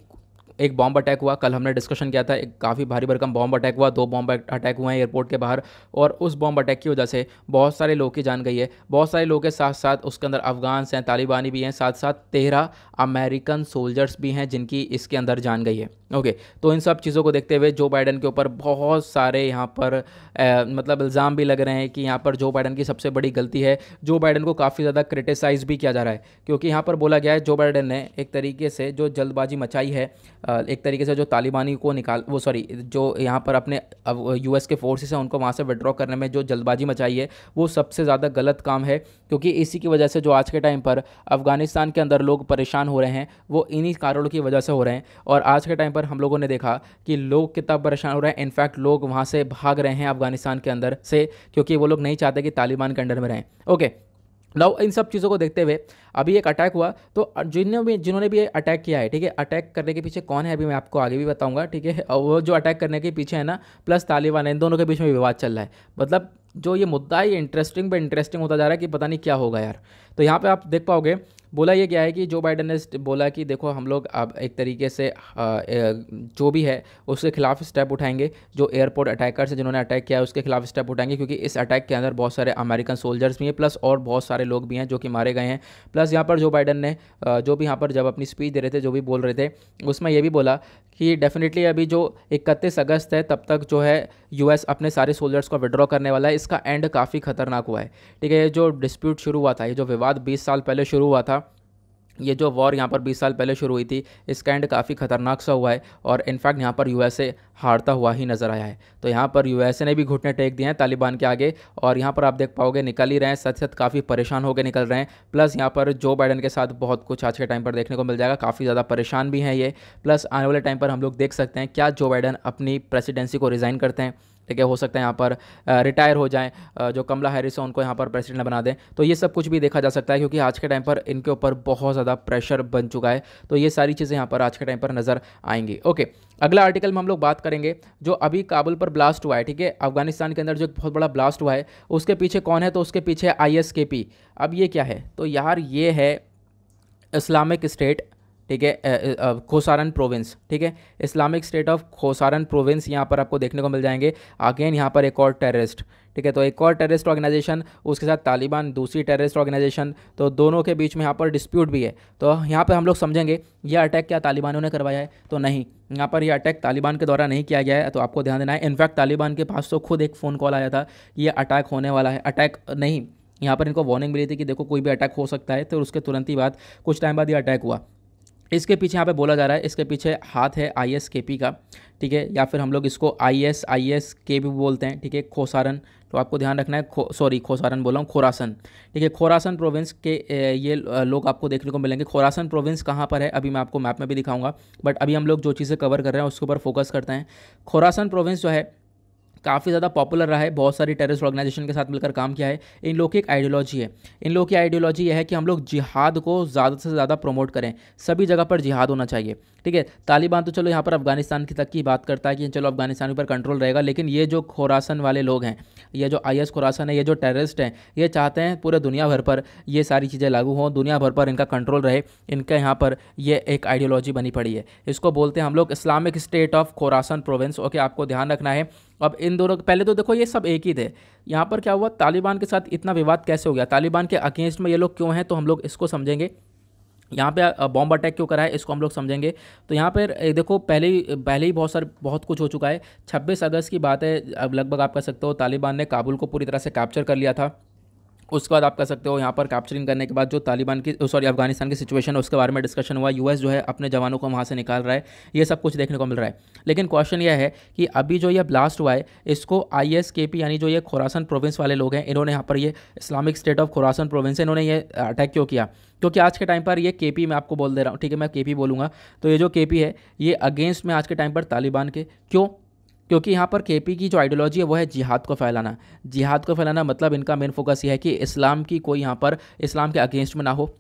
A: एक बॉम्ब अटैक हुआ कल हमने डिस्कशन किया था एक काफ़ी भारी भरकम बॉम्ब अटैक हुआ दो बॉम्ब अटैक हुए हैं एयरपोर्ट के बाहर और उस बॉम्ब अटैक की वजह से बहुत सारे लोग की जान गई है बहुत सारे लोग के साथ साथ उसके अंदर अफगान्स हैं तालिबानी भी हैं साथ साथ तेरह अमेरिकन सोल्जर्स भी हैं जिनकी इसके अंदर जान गई है ओके तो इन सब चीज़ों को देखते हुए जो बाइडन के ऊपर बहुत सारे यहाँ पर मतलब इल्ज़ाम भी लग रहे हैं कि यहाँ पर जो बाइडन की सबसे बड़ी गलती है जो बाइडन को काफ़ी ज़्यादा क्रिटिसाइज़ भी किया जा रहा है क्योंकि यहाँ पर बोला गया है जो बाइडन ने एक तरीके से जो जल्दबाजी मचाई है एक तरीके से जो तालिबानी को निकाल वो सॉरी जो यहाँ पर अपने यू के फोर्सेस हैं उनको वहाँ से विड्रॉ करने में जो जल्दबाजी मचाई है वो सबसे ज़्यादा गलत काम है क्योंकि इसी की वजह से जो आज के टाइम पर अफगानिस्तान के अंदर लोग परेशान हो रहे हैं वो इन्हीं कारणों की वजह से हो रहे हैं और आज के टाइम पर हम लोगों ने देखा कि लोग कितना परेशान हो रहे हैं इनफैक्ट लोग वहाँ से भाग रहे हैं अफगानिस्तान के अंदर से क्योंकि वो लोग नहीं चाहते कि तालिबान के अंडर में रहें ओके नाउ इन सब चीज़ों को देखते हुए अभी एक अटैक हुआ तो जिन्होंने भी जिन्होंने भी अटैक किया है ठीक है अटैक करने के पीछे कौन है अभी मैं आपको आगे भी बताऊंगा ठीक है और वो जो अटैक करने के पीछे है ना प्लस तालिबान है इन दोनों के बीच में विवाद चल रहा है मतलब जो ये मुद्दा है ये इंटरेस्टिंग पर इंटरेस्टिंग होता जा रहा है कि पता नहीं क्या होगा यार तो यहाँ पर आप देख पाओगे बोला ये क्या है कि जो बाइडन ने बोला कि देखो हम लोग अब एक तरीके से जो भी है उसके खिलाफ स्टेप उठाएंगे जो एयरपोर्ट अटैकर्स हैं जिन्होंने अटैक किया है उसके खिलाफ स्टेप उठाएंगे क्योंकि इस अटैक के अंदर बहुत सारे अमेरिकन सोल्जर्स भी हैं प्लस और बहुत सारे लोग भी हैं जो कि मारे गए हैं प्लस यहाँ पर जो बाइडन ने जो भी यहाँ पर जब अपनी स्पीच दे रहे थे जो भी बोल रहे थे उसमें यह भी बोला कि डेफिनेटली अभी जो इकतीस अगस्त है तब तक जो है यू अपने सारे सोल्जर्स को विड्रॉ करने वाला है इसका एंड काफ़ी खतरनाक हुआ है ठीक है ये जो डिस्प्यूट शुरू हुआ था ये जो विवाद बीस साल पहले शुरू हुआ था ये जो वॉर यहाँ पर 20 साल पहले शुरू हुई थी इसका एंड काफ़ी खतरनाक सा हुआ है और इनफैक्ट यहाँ पर यूएसए हारता हुआ ही नज़र आया है तो यहाँ पर यूएसए ने भी घुटने टेक दिए हैं तालिबान के आगे और यहाँ पर आप देख पाओगे निकल ही रहे हैं सच सच काफ़ी परेशान होकर निकल रहे हैं प्लस यहाँ पर जो बाइडन के साथ बहुत कुछ आज के टाइम पर देखने को मिल जाएगा काफ़ी ज़्यादा परेशान भी हैं ये प्लस आने वाले टाइम पर हम लोग देख सकते हैं क्या जो बाइडन अपनी प्रेसिडेंसी को रिज़ाइन करते हैं ठीक है हो सकता है यहाँ पर रिटायर हो जाएं जो कमला हैरिस है उनको यहाँ पर प्रेसिडेंट बना दें तो ये सब कुछ भी देखा जा सकता है क्योंकि आज के टाइम पर इनके ऊपर बहुत ज़्यादा प्रेशर बन चुका है तो ये सारी चीज़ें यहाँ पर आज के टाइम पर नज़र आएंगी ओके अगला आर्टिकल में हम लोग बात करेंगे जो अभी काबुल पर ब्लास्ट हुआ है ठीक है अफगानिस्तान के अंदर जो एक बहुत बड़ा ब्लास्ट हुआ है उसके पीछे कौन है तो उसके पीछे आई अब ये क्या है तो यार ये है इस्लामिक स्टेट ठीक है खोसारन प्रोविंस ठीक है Islamic State of Khorasan province यहाँ पर आपको देखने को मिल जाएंगे अगेन यहाँ पर एक और टेररिस्ट ठीक है तो एक और टेररिस्ट ऑर्गेनाइजेशन उसके साथ तालिबान दूसरी टेररिस्ट ऑर्गेनाइजेशन तो दोनों के बीच में यहाँ पर डिस्प्यूट भी है तो यहाँ पर हम लोग समझेंगे यह अटैक क्या तालिबानों ने करवाया है तो नहीं यहाँ पर यह अटैक तालिबान के द्वारा नहीं किया गया है तो आपको ध्यान देना है इनफैक्ट तालिबान के पास तो खुद एक फ़ोन कॉल आया था कि यह अटैक होने वाला है अटैक नहीं यहाँ पर इनको वार्निंग मिली थी कि देखो कोई भी अटैक हो सकता है तो उसके तुरंत ही बाद कुछ टाइम बाद ये अटैक हुआ इसके पीछे यहाँ पे बोला जा रहा है इसके पीछे हाथ है आई एस के पी का ठीक है या फिर हम लोग इसको आई एस आई एस के भी बोलते हैं ठीक है खोसारन तो आपको ध्यान रखना है खो सॉरी खोसारन बोला हूँ खोरासन ठीक है खोरासन प्रोविंस के ये लोग आपको देखने को मिलेंगे खोरासन प्रोविंस कहाँ पर है अभी मैं आपको मैप में भी दिखाऊंगा बट अभी हम लोग जो चीज़ें कवर कर रहे हैं उसके ऊपर फोकस करते हैं खोरासन प्रोविंस जो है काफ़ी ज़्यादा पॉपुलर रहा है बहुत सारी टेररिस्ट ऑर्गेनाइजेशन के साथ मिलकर काम किया है इन लोग की एक आइडियोलॉजी है इन लोग की आइडियोलॉजी यह है कि हम लोग जिहाद को ज़्यादा से ज़्यादा प्रमोट करें सभी जगह पर जिहाद होना चाहिए ठीक है तालिबान तो चलो यहाँ पर अफगानिस्तान की तक की बात करता है कि चलो अफगानिस्तान पर कंट्रोल रहेगा लेकिन ये जो खोरासन वाले लोग हैं ये जो आई खोरासन है ये जो टेररिस्ट हैं ये चाहते हैं पूरे दुनिया भर पर ये सारी चीज़ें लागू हों दुनिया भर पर इनका कंट्रोल रहे इनके यहाँ पर ये एक आइडियोलॉजी बनी पड़ी है इसको बोलते हैं हम लोग Islamic State of Khorasan province okay आपको ध्यान रखना है अब इन दोनों पहले तो देखो ये सब एक ही थे यहाँ पर क्या हुआ तालिबान के साथ इतना विवाद कैसे हो गया तालिबान के अगेंस्ट में ये लोग क्यों हैं तो हम लोग इसको समझेंगे यहाँ पे बॉम्ब अटैक क्यों करा है इसको हम लोग समझेंगे तो यहाँ पर देखो पहले ही पहले ही बहुत सारे बहुत कुछ हो चुका है 26 अगस्त की बात है अब लगभग आप कह सकते हो तालिबान ने काबुल को पूरी तरह से कैप्चर कर लिया था उसके बाद आप कह सकते हो यहाँ पर कैप्चरिंग करने के बाद जो तालिबान की सॉरी अफगानिस्तान की सिचुएशन है उसके बारे में डिस्कशन हुआ यूएस जो है अपने जवानों को वहाँ से निकाल रहा है ये सब कुछ देखने को मिल रहा है लेकिन क्वेश्चन यह है कि अभी जो ये ब्लास्ट हुआ है इसको आई यानी जो ये खुरासन प्रोविंस वाले लोग हैं इन्होंने यहाँ पर ये Islamic State of Khorasan province इन्होंने ये अटैक क्यों किया क्योंकि आज के टाइम पर ये के मैं आपको बोल दे रहा हूँ ठीक है मैं के बोलूँगा तो ये जो के है ये अगेंस्ट में आज के टाइम पर तालिबान के क्यों क्योंकि यहाँ पर के की जो आइडियोलॉजी है वो है जिहाद को फैलाना जिहाद को फैलाना मतलब इनका मेन फोकस ये है कि इस्लाम की कोई यहाँ पर इस्लाम के अगेंस्ट में ना हो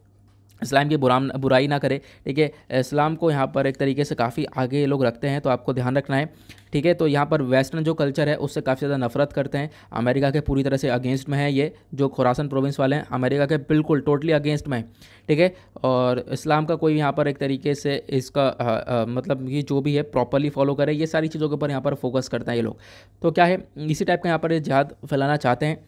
A: इस्लाम की बुरा बुराई ना करे ठीक है इस्लाम को यहाँ पर एक तरीके से काफ़ी आगे ये लोग रखते हैं तो आपको ध्यान रखना है ठीक है तो यहाँ पर वेस्टर्न जो कल्चर है उससे काफ़ी ज़्यादा नफरत करते हैं अमेरिका के पूरी तरह से अगेंस्ट में है ये जो खुरासन प्रोविंस वाले हैं अमेरिका के बिल्कुल टोटली अगेंस्ट में ठीक है और इस्लाम का कोई यहाँ पर एक तरीके से इसका आ, आ, मतलब ये जो भी है प्रॉपरली फॉलो करे ये सारी चीज़ों के ऊपर यहाँ पर फोकस करते हैं ये लोग तो क्या है इसी टाइप का यहाँ पर ये जिहाद फैलाना चाहते हैं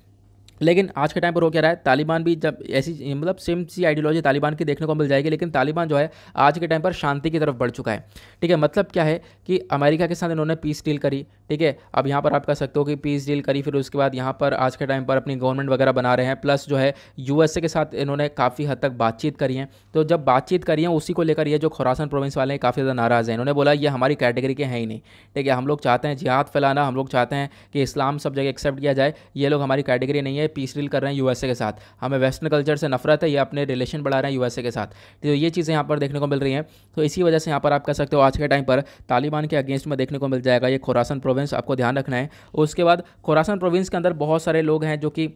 A: लेकिन आज के टाइम पर हो क्या रहा है तालिबान भी जब ऐसी मतलब सेम सी आइडियोलॉजी तालिबान की देखने को मिल जाएगी लेकिन तालिबान जो है आज के टाइम पर शांति की तरफ बढ़ चुका है ठीक है मतलब क्या है कि अमेरिका के साथ इन्होंने पीस डील करी ठीक है अब यहाँ पर आप कह सकते हो कि पीस डील करी फिर उसके बाद यहाँ पर आज के टाइम पर अपनी गवर्नमेंट वगैरह बना रहे हैं प्लस जो है यू के साथ इन्होंने काफ़ी हद तक बातचीत करी है तो जब बातचीत करी है उसी को लेकर यह जो खुरासन प्रोविंस वाले हैं काफ़ी ज़्यादा नाराज़ हैं इन्होंने बोला ये हमारी कैटेगरी के हैं ही नहीं ठीक है हम लोग चाहते हैं जिहाद फैलाना हम लोग चाहते हैं कि इस्लाम सब जगह एक्सेप्ट किया जाए ये लोग हमारी कैटेगरी नहीं है हैं पीस डील कर रहे हैं यूएसए के साथ हमें वेस्टर्न कल्चर से नफरत है या अपने रिलेशन बढ़ा रहे हैं यूएसए के साथ तो ये चीज़ें यहाँ पर देखने को मिल रही हैं तो इसी वजह से यहाँ पर आप कह सकते हो आज के टाइम पर तालिबान के अगेंस्ट में देखने को मिल जाएगा ये खोरासन प्रोविंस आपको ध्यान रखना है उसके बाद खोरासन प्रोविंस के अंदर बहुत सारे लोग हैं जो कि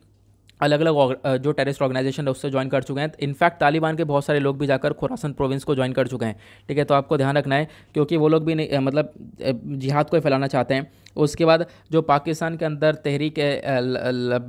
A: अलग अलग जो टेररिस्ट ऑर्गेनाइजेशन है उससे ज्वाइन कर चुके हैं इनफैक्ट तालिबान के बहुत सारे लोग भी जाकर खुरासन प्रोविंस को ज्वाइन कर चुके हैं ठीक है तो आपको ध्यान रखना है क्योंकि वो लोग भी नहीं मतलब जिहाद को फैलाना चाहते हैं उसके बाद जो पाकिस्तान के अंदर तहरीक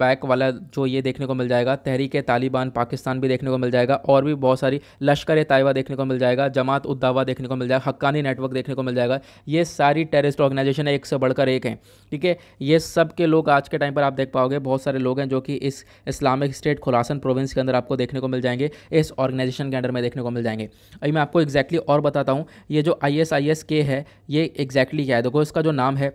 A: बैक वाला जो ये देखने को मिल जाएगा तहरीक तालिबान पाकिस्तान भी देखने को मिल जाएगा और भी बहुत सारी लश्कर तयबा देखने को मिल जाएगा जमात उद्दावा देखने को मिल जाएगा हक्कानी नेटवर्क देखने को मिल जाएगा ये सारी टेररिस्ट ऑर्गेनाइजेशन एक से बढ़कर एक हैं ठीक है ये सब के लोग आज के टाइम पर आप देख पाओगे बहुत सारे लोग हैं जो कि इस इस्लामिक स्टेट खुलासन प्रोविंस के अंदर आपको देखने को मिल जाएंगे इस ऑर्गेनाइजेशन के अंडर में देखने को मिल जाएंगे अभी मैं आपको एक्जैक्टली और बताता हूँ ये जो आई एस आई एस के है ये एग्जैक्टली क्या है देखो इसका जो नाम है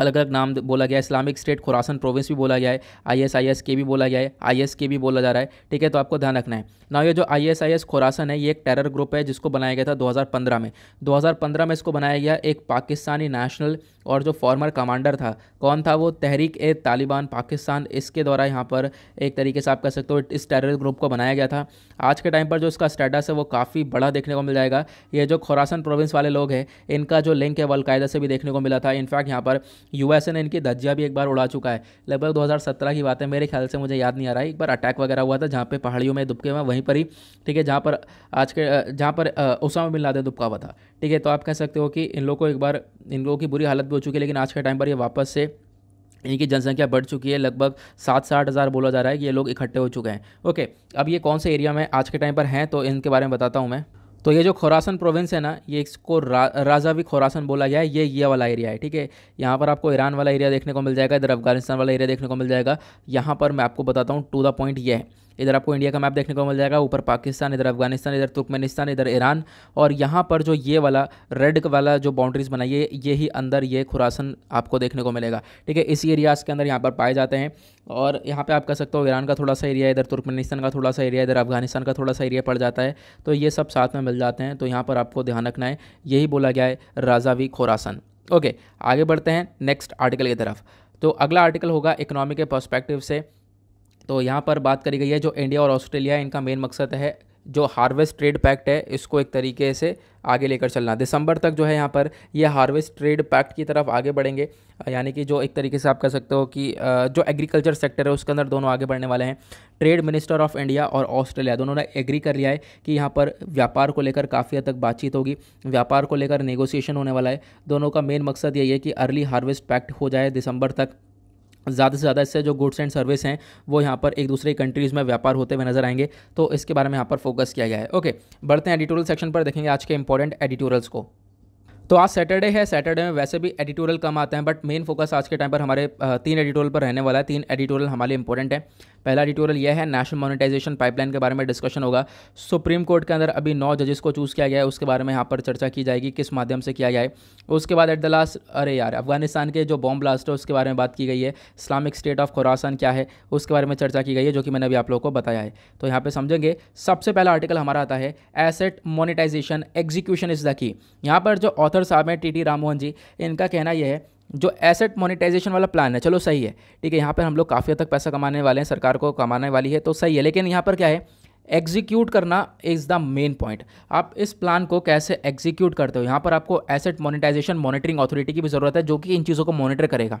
A: अलग अलग नाम बोला गया है इस्लामिक स्टेट खुरासन प्रोविंस भी बोला गया है आई एस आई एस के भी बोला गया है आई एस के भी बोला जा रहा है ठीक है तो आपको ध्यान रखना है ना ये जो I S I S Khorasan है ये एक टेरर ग्रुप है जिसको बनाया गया था 2015 में 2015 में इसको बनाया गया एक पाकिस्तानी नेशनल और जो फॉर्मर कमांडर था कौन था वो तहरीक ए तालिबान पाकिस्तान इसके द्वारा यहाँ पर एक तरीके से आप कह सकते हो इस टेरर ग्रुप को बनाया गया था आज के टाइम पर जो इसका स्टेटस है वो काफ़ी बड़ा देखने को मिल जाएगा ये जो खुरासन प्रोविंस वाले लोग हैं इनका जो लिंक है वलकायदा से भी देखने को मिला था इनफैक्ट यहाँ पर यूएस ने इनकी धज्जिया भी एक बार उड़ा चुका है लगभग 2017 की बात है मेरे ख्याल से मुझे याद नहीं आ रहा है एक बार अटैक वगैरह हुआ था जहाँ पे पहाड़ियों में दुबके में वहीं पर ही ठीक है जहाँ पर आज के जहाँ पर उसामा बिन लादेन दुबका हुआ था ठीक है तो आप कह सकते हो कि इन लोगों को एक बार इन लोगों की बुरी हालत भी हो चुकी है लेकिन आज के टाइम पर ये वापस से इनकी जनसंख्या बढ़ चुकी है लगभग सात साठ हज़ार बोला जा रहा है कि ये लोग इकट्ठे हो चुके हैं ओके अब ये कौन से एरिया में आज के टाइम पर हैं तो इनके बारे में बताता हूँ मैं तो ये जो खोरासन प्रोविंस है ना ये इसको रा, भी खोरासन बोला गया है ये ये वाला एरिया है ठीक है यहाँ पर आपको ईरान वाला एरिया देखने को मिल जाएगा इधर अफगानिस्तान वाला एरिया देखने को मिल जाएगा यहाँ पर मैं आपको बताता हूँ टू द पॉइंट ये है इधर आपको इंडिया का मैप देखने को मिल जाएगा ऊपर पाकिस्तान इधर अफगानिस्तान इधर तुर्कमेनिस्तान इधर ईरान और यहाँ पर जो ये वाला रेड वाला जो बाउंड्रीज़ बनाई है ये ही अंदर ये खुरासन आपको देखने को मिलेगा ठीक है इसी एरियाज़ के अंदर यहाँ पर पाए जाते हैं और यहाँ पे आप कह सकते हो ईरान का थोड़ा सा एरिया इधर तुर्कमेनिस्तान का थोड़ा सा एरिया इधर अफगानिस्तान का थोड़ा सा एरिया पड़ जाता है तो ये सब साथ में मिल जाते हैं तो यहाँ पर आपको ध्यान रखना है यही बोला गया है राजावी खोरासन ओके आगे बढ़ते हैं नेक्स्ट आर्टिकल की तरफ तो अगला आर्टिकल होगा इकोनॉमी के पर्स्पेक्टिव से तो यहाँ पर बात करी गई है जो इंडिया और ऑस्ट्रेलिया इनका मेन मकसद है जो हार्वेस्ट ट्रेड पैक्ट है इसको एक तरीके से आगे लेकर चलना दिसंबर तक जो है यहाँ पर ये हार्वेस्ट ट्रेड पैक्ट की तरफ आगे बढ़ेंगे यानी कि जो एक तरीके से आप कह सकते हो कि जो एग्रीकल्चर सेक्टर है उसके अंदर दोनों आगे बढ़ने वाले हैं ट्रेड मिनिस्टर ऑफ इंडिया और ऑस्ट्रेलिया दोनों ने एग्री कर लिया है कि यहाँ पर व्यापार को लेकर काफ़ी हद तक बातचीत होगी व्यापार को लेकर नेगोशिएशन होने वाला है दोनों का मेन मकसद यही है कि अर्ली हार्वेस्ट पैक्ट हो जाए दिसंबर तक ज़्यादा से ज़्यादा इससे जो गुड्स एंड सर्विस हैं वो यहाँ पर एक दूसरे कंट्रीज़ में व्यापार होते हुए नजर आएंगे तो इसके बारे में यहाँ पर फोकस किया गया है ओके बढ़ते हैं एडिटोरियल सेक्शन पर देखेंगे आज के इंपॉर्टेंट एडिटोरियल्स को तो आज सैटरडे है सैटरडे में वैसे भी एडिटोरियल कम आते हैं बट मेन फोकस आज के टाइम पर हमारे तीन एडिटोरियल पर रहने वाला है तीन एडिटोरियल हमारे इंपॉर्टेंट है पहला एडिटोरियल यह है नेशनल मोनेटाइजेशन पाइपलाइन के बारे में डिस्कशन होगा सुप्रीम कोर्ट के अंदर अभी नौ जजेस को चूज़ किया गया है उसके बारे में यहाँ पर चर्चा की जाएगी किस माध्यम से किया गया है उसके बाद एट द लास्ट अरे यार अफगानिस्तान के जो बॉम्ब ब्लास्ट है उसके बारे में बात की गई है इस्लामिक स्टेट ऑफ खुरासान क्या है उसके बारे में चर्चा की गई है जो कि मैंने अभी आप लोगों को बताया है तो यहाँ पर समझेंगे सबसे पहला आर्टिकल हमारा आता है asset monetization execution is the की यहाँ पर जो ऑथर ऑथर साहब हैं टी टी राममोहन जी इनका कहना यह है जो एसेट मोनेटाइजेशन वाला प्लान है चलो सही है ठीक है यहाँ पर हम लोग काफ़ी हद तक पैसा कमाने वाले हैं सरकार को कमाने वाली है तो सही है लेकिन यहाँ पर क्या है एग्जीक्यूट करना इज़ द मेन पॉइंट आप इस प्लान को कैसे एग्जीक्यूट करते हो यहाँ पर आपको एसेट मोनेटाइजेशन मॉनिटरिंग अथॉरिटी की भी ज़रूरत है जो कि इन चीज़ों को मॉनिटर करेगा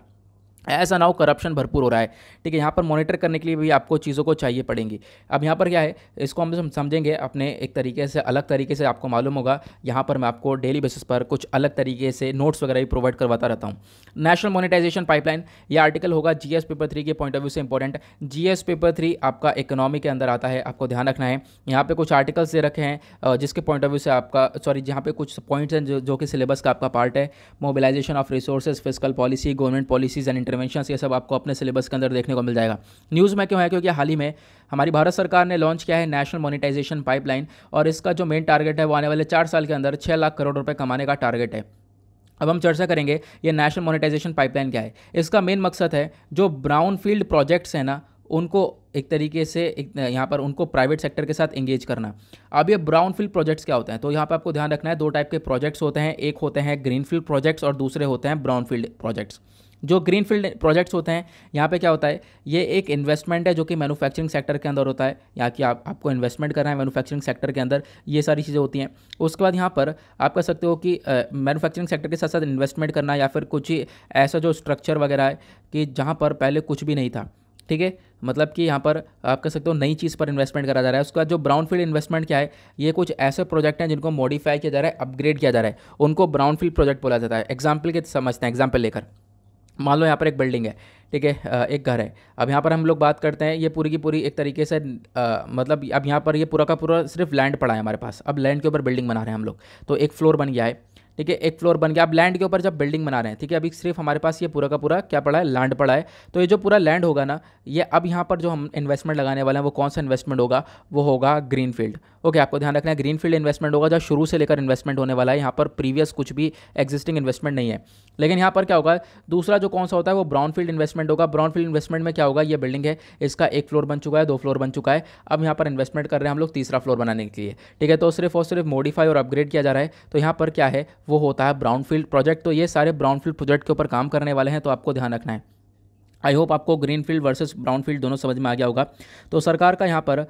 A: ऐसा ना हो करप्शन भरपूर हो रहा है ठीक है यहाँ पर मॉनिटर करने के लिए भी आपको चीज़ों को चाहिए पड़ेंगी अब यहाँ पर क्या है इसको हम समझेंगे अपने एक तरीके से अलग तरीके से आपको मालूम होगा यहाँ पर मैं आपको डेली बेसिस पर कुछ अलग तरीके से नोट्स वगैरह भी प्रोवाइड करवाता रहता हूँ नेशनल मोनिटाइजेशन पाइपलाइन यह आर्टिकल होगा जी पेपर थ्री के पॉइंट ऑफ व्यू से इंपॉर्टेंट जी पेपर थ्री आपका इकोनॉमी के अंदर आता है आपको ध्यान रखना है यहाँ पर कुछ आर्टिकल्स दे रखे हैं जिसके पॉइंट ऑफ व्यू से आपका सॉरी जहाँ पर कुछ पॉइंट्स हैं जो कि सिलेबस का आपका पार्ट है mobilization of resources physical policy government policies and intervention ये सब आपको अपने सिलेबस के अंदर देखने को मिल जाएगा न्यूज़ में क्यों है क्योंकि हाल ही में हमारी भारत सरकार ने लॉन्च किया है नेशनल मोनिटाइजेशन पाइपलाइन और इसका जो मेन टारगेट है वो आने वाले चार साल के अंदर छः लाख करोड़ रुपये कमाने का टारगेट है अब हम चर्चा करेंगे ये नेशनल मोनिटाइजेशन पाइपलाइन क्या है इसका मेन मकसद है जो ब्राउन फील्ड प्रोजेक्ट्स हैं ना उनको एक तरीके से एक यहाँ पर उनको प्राइवेट सेक्टर के साथ एंगेज करना अब ये ब्राउन फील्ड प्रोजेक्ट्स क्या होते हैं तो यहाँ पर आपको ध्यान रखना है दो टाइप के प्रोजेक्ट्स होते हैं एक होते हैं ग्रीन फील्ड प्रोजेक्ट्स और दूसरे होते हैं ब्राउन फील्ड प्रोजेक्ट्स जो ग्रीनफील्ड प्रोजेक्ट्स होते हैं यहाँ पे क्या होता है ये एक इन्वेस्टमेंट है जो कि मैन्युफैक्चरिंग सेक्टर के अंदर होता है यहाँ की आप, आपको इन्वेस्टमेंट करना है मैनुफैक्चरिंग सेक्टर के अंदर ये सारी चीज़ें होती हैं उसके बाद यहाँ पर आप कह सकते हो कि मैनुफैक्चरिंग सेक्टर के साथ साथ इन्वेस्टमेंट करना या फिर कुछ ही ऐसा जो स्ट्रक्चर वगैरह है कि जहाँ पर पहले कुछ भी नहीं था ठीक है मतलब कि यहाँ पर आप कह सकते हो नई चीज़ पर इन्वेस्टमेंट करा जा रहा है उसके बाद जो ब्राउन फील्ड इन्वेस्टमेंट क्या है ये कुछ ऐसे प्रोजेक्ट हैं जिनको मॉडिफाई किया जा रहा है अपग्रेड किया जा रहा है उनको ब्राउन फील्ड प्रोजेक्ट बोला जाता है एग्जाम्पल के समझते हैं एग्जाम्पल लेकर मान लो यहाँ पर एक बिल्डिंग है ठीक है एक घर है अब यहाँ पर हम लोग बात करते हैं ये पूरी की पूरी एक तरीके से आ, मतलब अब यहाँ पर ये पूरा का पूरा सिर्फ लैंड पड़ा है हमारे पास अब लैंड के ऊपर बिल्डिंग बना रहे हैं हम लोग तो एक फ्लोर बन गया है ठीक है एक फ्लोर बन गया अब लैंड के ऊपर जब बिल्डिंग बना रहे हैं ठीक है अभी सिर्फ हमारे पास ये पूरा का पूरा क्या पड़ा है लैंड पड़ा है तो ये जो पूरा लैंड होगा ना ये अब यहाँ पर जो हम इन्वेस्टमेंट लगाने वाले हैं वो कौन सा इन्वेस्टमेंट होगा वो होगा ग्रीन फील्ड ओके आपको ध्यान रखना है ग्रीन फील्ड इन्वेस्टमेंट होगा जो शुरू से लेकर इन्वेस्टमेंट होने वाला है यहाँ पर प्रीवियस कुछ भी एग्जिस्टिंग इन्वेस्टमेंट नहीं है लेकिन यहाँ पर क्या होगा दूसरा जो कौन सा होता है वो ब्राउन फील्ड इन्वेस्टमेंट होगा ब्राउन फील्ड इन्वेस्टमेंट में क्या होगा ये बिल्डिंग है इसका एक फ्लोर बन चुका है दो फ्लोर बन चुका है अब यहाँ पर इन्वेस्टमेंट कर रहे हैं हम लोग तीसरा फ्लोर बनाने के लिए ठीक है तो सिर्फ और सिर्फ मॉडिफाई और अपग्रेड किया जा रहा है तो यहाँ पर क्या है वो होता है ब्राउन फील्ड प्रोजेक्ट तो ये सारे ब्राउन फील्ड प्रोजेक्ट के ऊपर काम करने वाले हैं तो आपको ध्यान रखना है आई होप आपको green field versus brown field दोनों समझ में आ गया होगा तो सरकार का यहाँ पर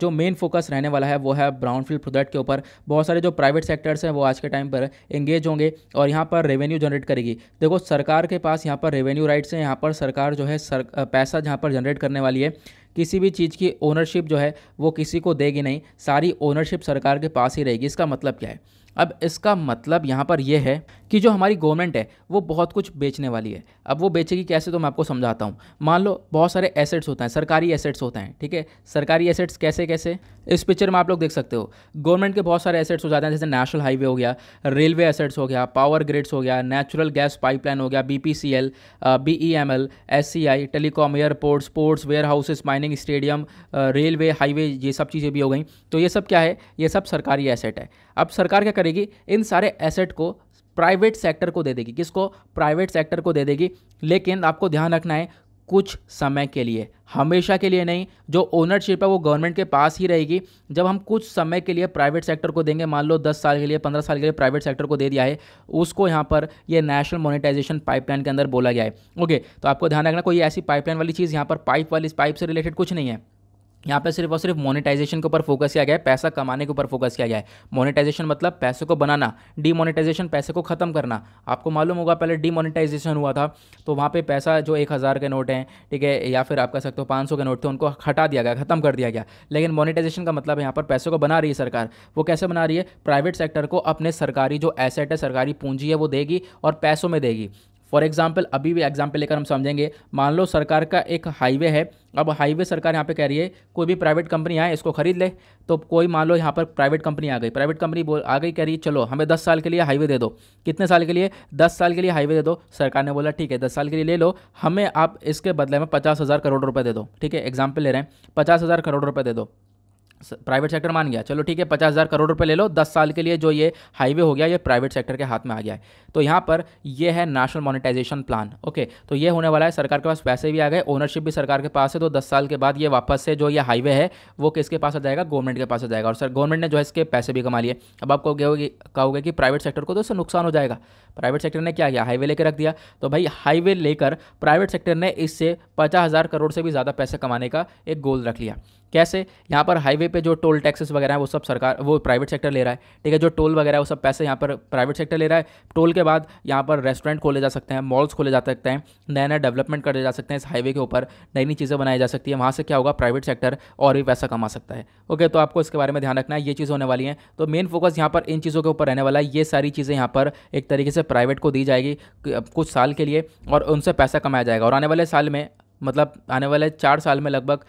A: जो मेन फोकस रहने वाला है वो है ब्राउन फील्ड प्रोडक्ट के ऊपर बहुत सारे जो प्राइवेट सेक्टर्स हैं वो आज के टाइम पर एंगेज होंगे और यहाँ पर रेवेन्यू जनरेट करेगी देखो सरकार के पास यहाँ पर रेवेन्यू राइट्स हैं यहाँ पर सरकार जो है सर, पैसा जहाँ पर जनरेट करने वाली है किसी भी चीज़ की ओनरशिप जो है वो किसी को देगी नहीं सारी ओनरशिप सरकार के पास ही रहेगी इसका मतलब क्या है अब इसका मतलब यहाँ पर यह है कि जो हमारी गवर्नमेंट है वो बहुत कुछ बेचने वाली है अब वो बेचेगी कैसे तो मैं आपको समझाता हूँ मान लो बहुत सारे एसेट्स होते हैं सरकारी एसेट्स होते हैं ठीक है सरकारी एसेट्स कैसे कैसे इस पिक्चर में आप लोग देख सकते हो गवर्नमेंट के बहुत सारे एसेट्स हो जाते हैं जैसे नेशनल हाईवे हो गया रेलवे एसेट्स हो गया पावर ग्रिड्स हो गया नेचुरल गैस पाइपलाइन हो गया B P C L B E M L S C I telecom airport sports warehouses mining stadium railway highway ये सब चीज़ें भी हो गई तो ये सब क्या है ये सब सरकारी एसेट है अब सरकार क्या करेगी इन सारे एसेट को प्राइवेट सेक्टर को दे देगी किसको प्राइवेट सेक्टर को दे देगी लेकिन आपको ध्यान रखना है कुछ समय के लिए हमेशा के लिए नहीं जो ओनरशिप है वो गवर्नमेंट के पास ही रहेगी जब हम कुछ समय के लिए प्राइवेट सेक्टर को देंगे मान लो 10 साल के लिए 15 साल के लिए प्राइवेट सेक्टर को दे दिया है उसको यहाँ पर ये नेशनल मोनेटाइजेशन पाइपलाइन के अंदर बोला गया है ओके तो आपको ध्यान रखना कोई ऐसी पाइपलाइन वाली चीज़ यहाँ पर पाइप वाली पाइप से रिलेटेड कुछ नहीं है यहाँ पे सिर्फ और सिर्फ मोनेटाइजेशन के ऊपर फोकस किया गया है पैसा कमाने के ऊपर फोकस किया गया है मोनेटाइजेशन मतलब पैसे को बनाना डीमोनेटाइजेशन पैसे को ख़त्म करना आपको मालूम होगा पहले डीमोनेटाइजेशन हुआ था तो वहाँ पे पैसा जो एक हज़ार के नोट हैं ठीक है या फिर आप कह सकते हो पाँच के नोट थे उनको हटा दिया गया ख़त्म कर दिया गया लेकिन मोनिटाइजेशन का मतलब यहाँ पर पैसे को बना रही है सरकार वो कैसे बना रही है प्राइवेट सेक्टर को अपने सरकारी जो एसेट है सरकारी पूंजी है वो देगी और पैसों में देगी फॉर एग्जाम्पल अभी भी एग्जाम्पल लेकर हम समझेंगे मान लो सरकार का एक हाईवे है अब हाईवे सरकार यहाँ पे कह रही है कोई भी प्राइवेट कंपनी आए इसको खरीद ले तो कोई मान लो यहाँ पर प्राइवेट कंपनी आ गई प्राइवेट कंपनी बोल आ गई कह रही चलो हमें दस साल के लिए हाईवे दे दो कितने साल के लिए दस साल के लिए हाईवे दे दो सरकार ने बोला ठीक है दस साल के लिए ले लो हमें आप इसके बदले में पचास हज़ार करोड़ रुपये दे दो ठीक है एग्जाम्पल ले रहे हैं पचास हज़ार करोड़ रुपये दे दो प्राइवेट सेक्टर मान गया चलो ठीक है पचास हज़ार करोड़ रुपए ले लो दस साल के लिए जो ये हाईवे हो गया ये प्राइवेट सेक्टर के हाथ में आ गया है तो यहाँ पर ये है नेशनल मोनेटाइजेशन प्लान ओके तो ये होने वाला है सरकार के पास पैसे भी आ गए ओनरशिप भी सरकार के पास है तो दस साल के बाद ये वापस से जो ये हाईवे है वो किसके पास आ जाएगा गवर्नमेंट के पास आ जाएगा और सर गवर्नमेंट ने जो है इसके पैसे भी कमा लिए अब आप कहोगे कि प्राइवेट सेक्टर को तो इससे नुकसान हो जाएगा प्राइवेट सेक्टर ने क्या किया हाईवे लेकर रख दिया तो भाई हाईवे लेकर प्राइवेट सेक्टर ने इससे पचास हज़ार करोड़ से भी ज़्यादा पैसे कमाने का एक गोल रख लिया कैसे यहाँ पर हाईवे पे जो टोल टैक्सेस वगैरह है वो सब सरकार वो प्राइवेट सेक्टर ले रहा है ठीक है जो टोल वगैरह वो सब पैसे यहाँ पर प्राइवेट सेक्टर ले रहा है टोल के बाद यहाँ पर रेस्टोरेंट खोले जा सकते हैं मॉल्स खोले जा सकते हैं नया नया डेवलपमेंट करे जा सकते हैं इस हाईवे के ऊपर नई नई चीज़ें बनाई जा सकती है वहाँ से क्या होगा प्राइवेट सेक्टर और भी पैसा कमा सकता है ओके तो आपको इसके बारे में ध्यान रखना है ये चीज़ होने वाली है तो मेन फोकस यहाँ पर इन चीज़ों के ऊपर रहने वाला है ये सारी चीज़ें यहाँ पर एक तरीके से प्राइवेट को दी जाएगी कुछ साल के लिए और उनसे पैसा कमाया जाएगा और आने वाले साल में मतलब आने वाले चार साल में लगभग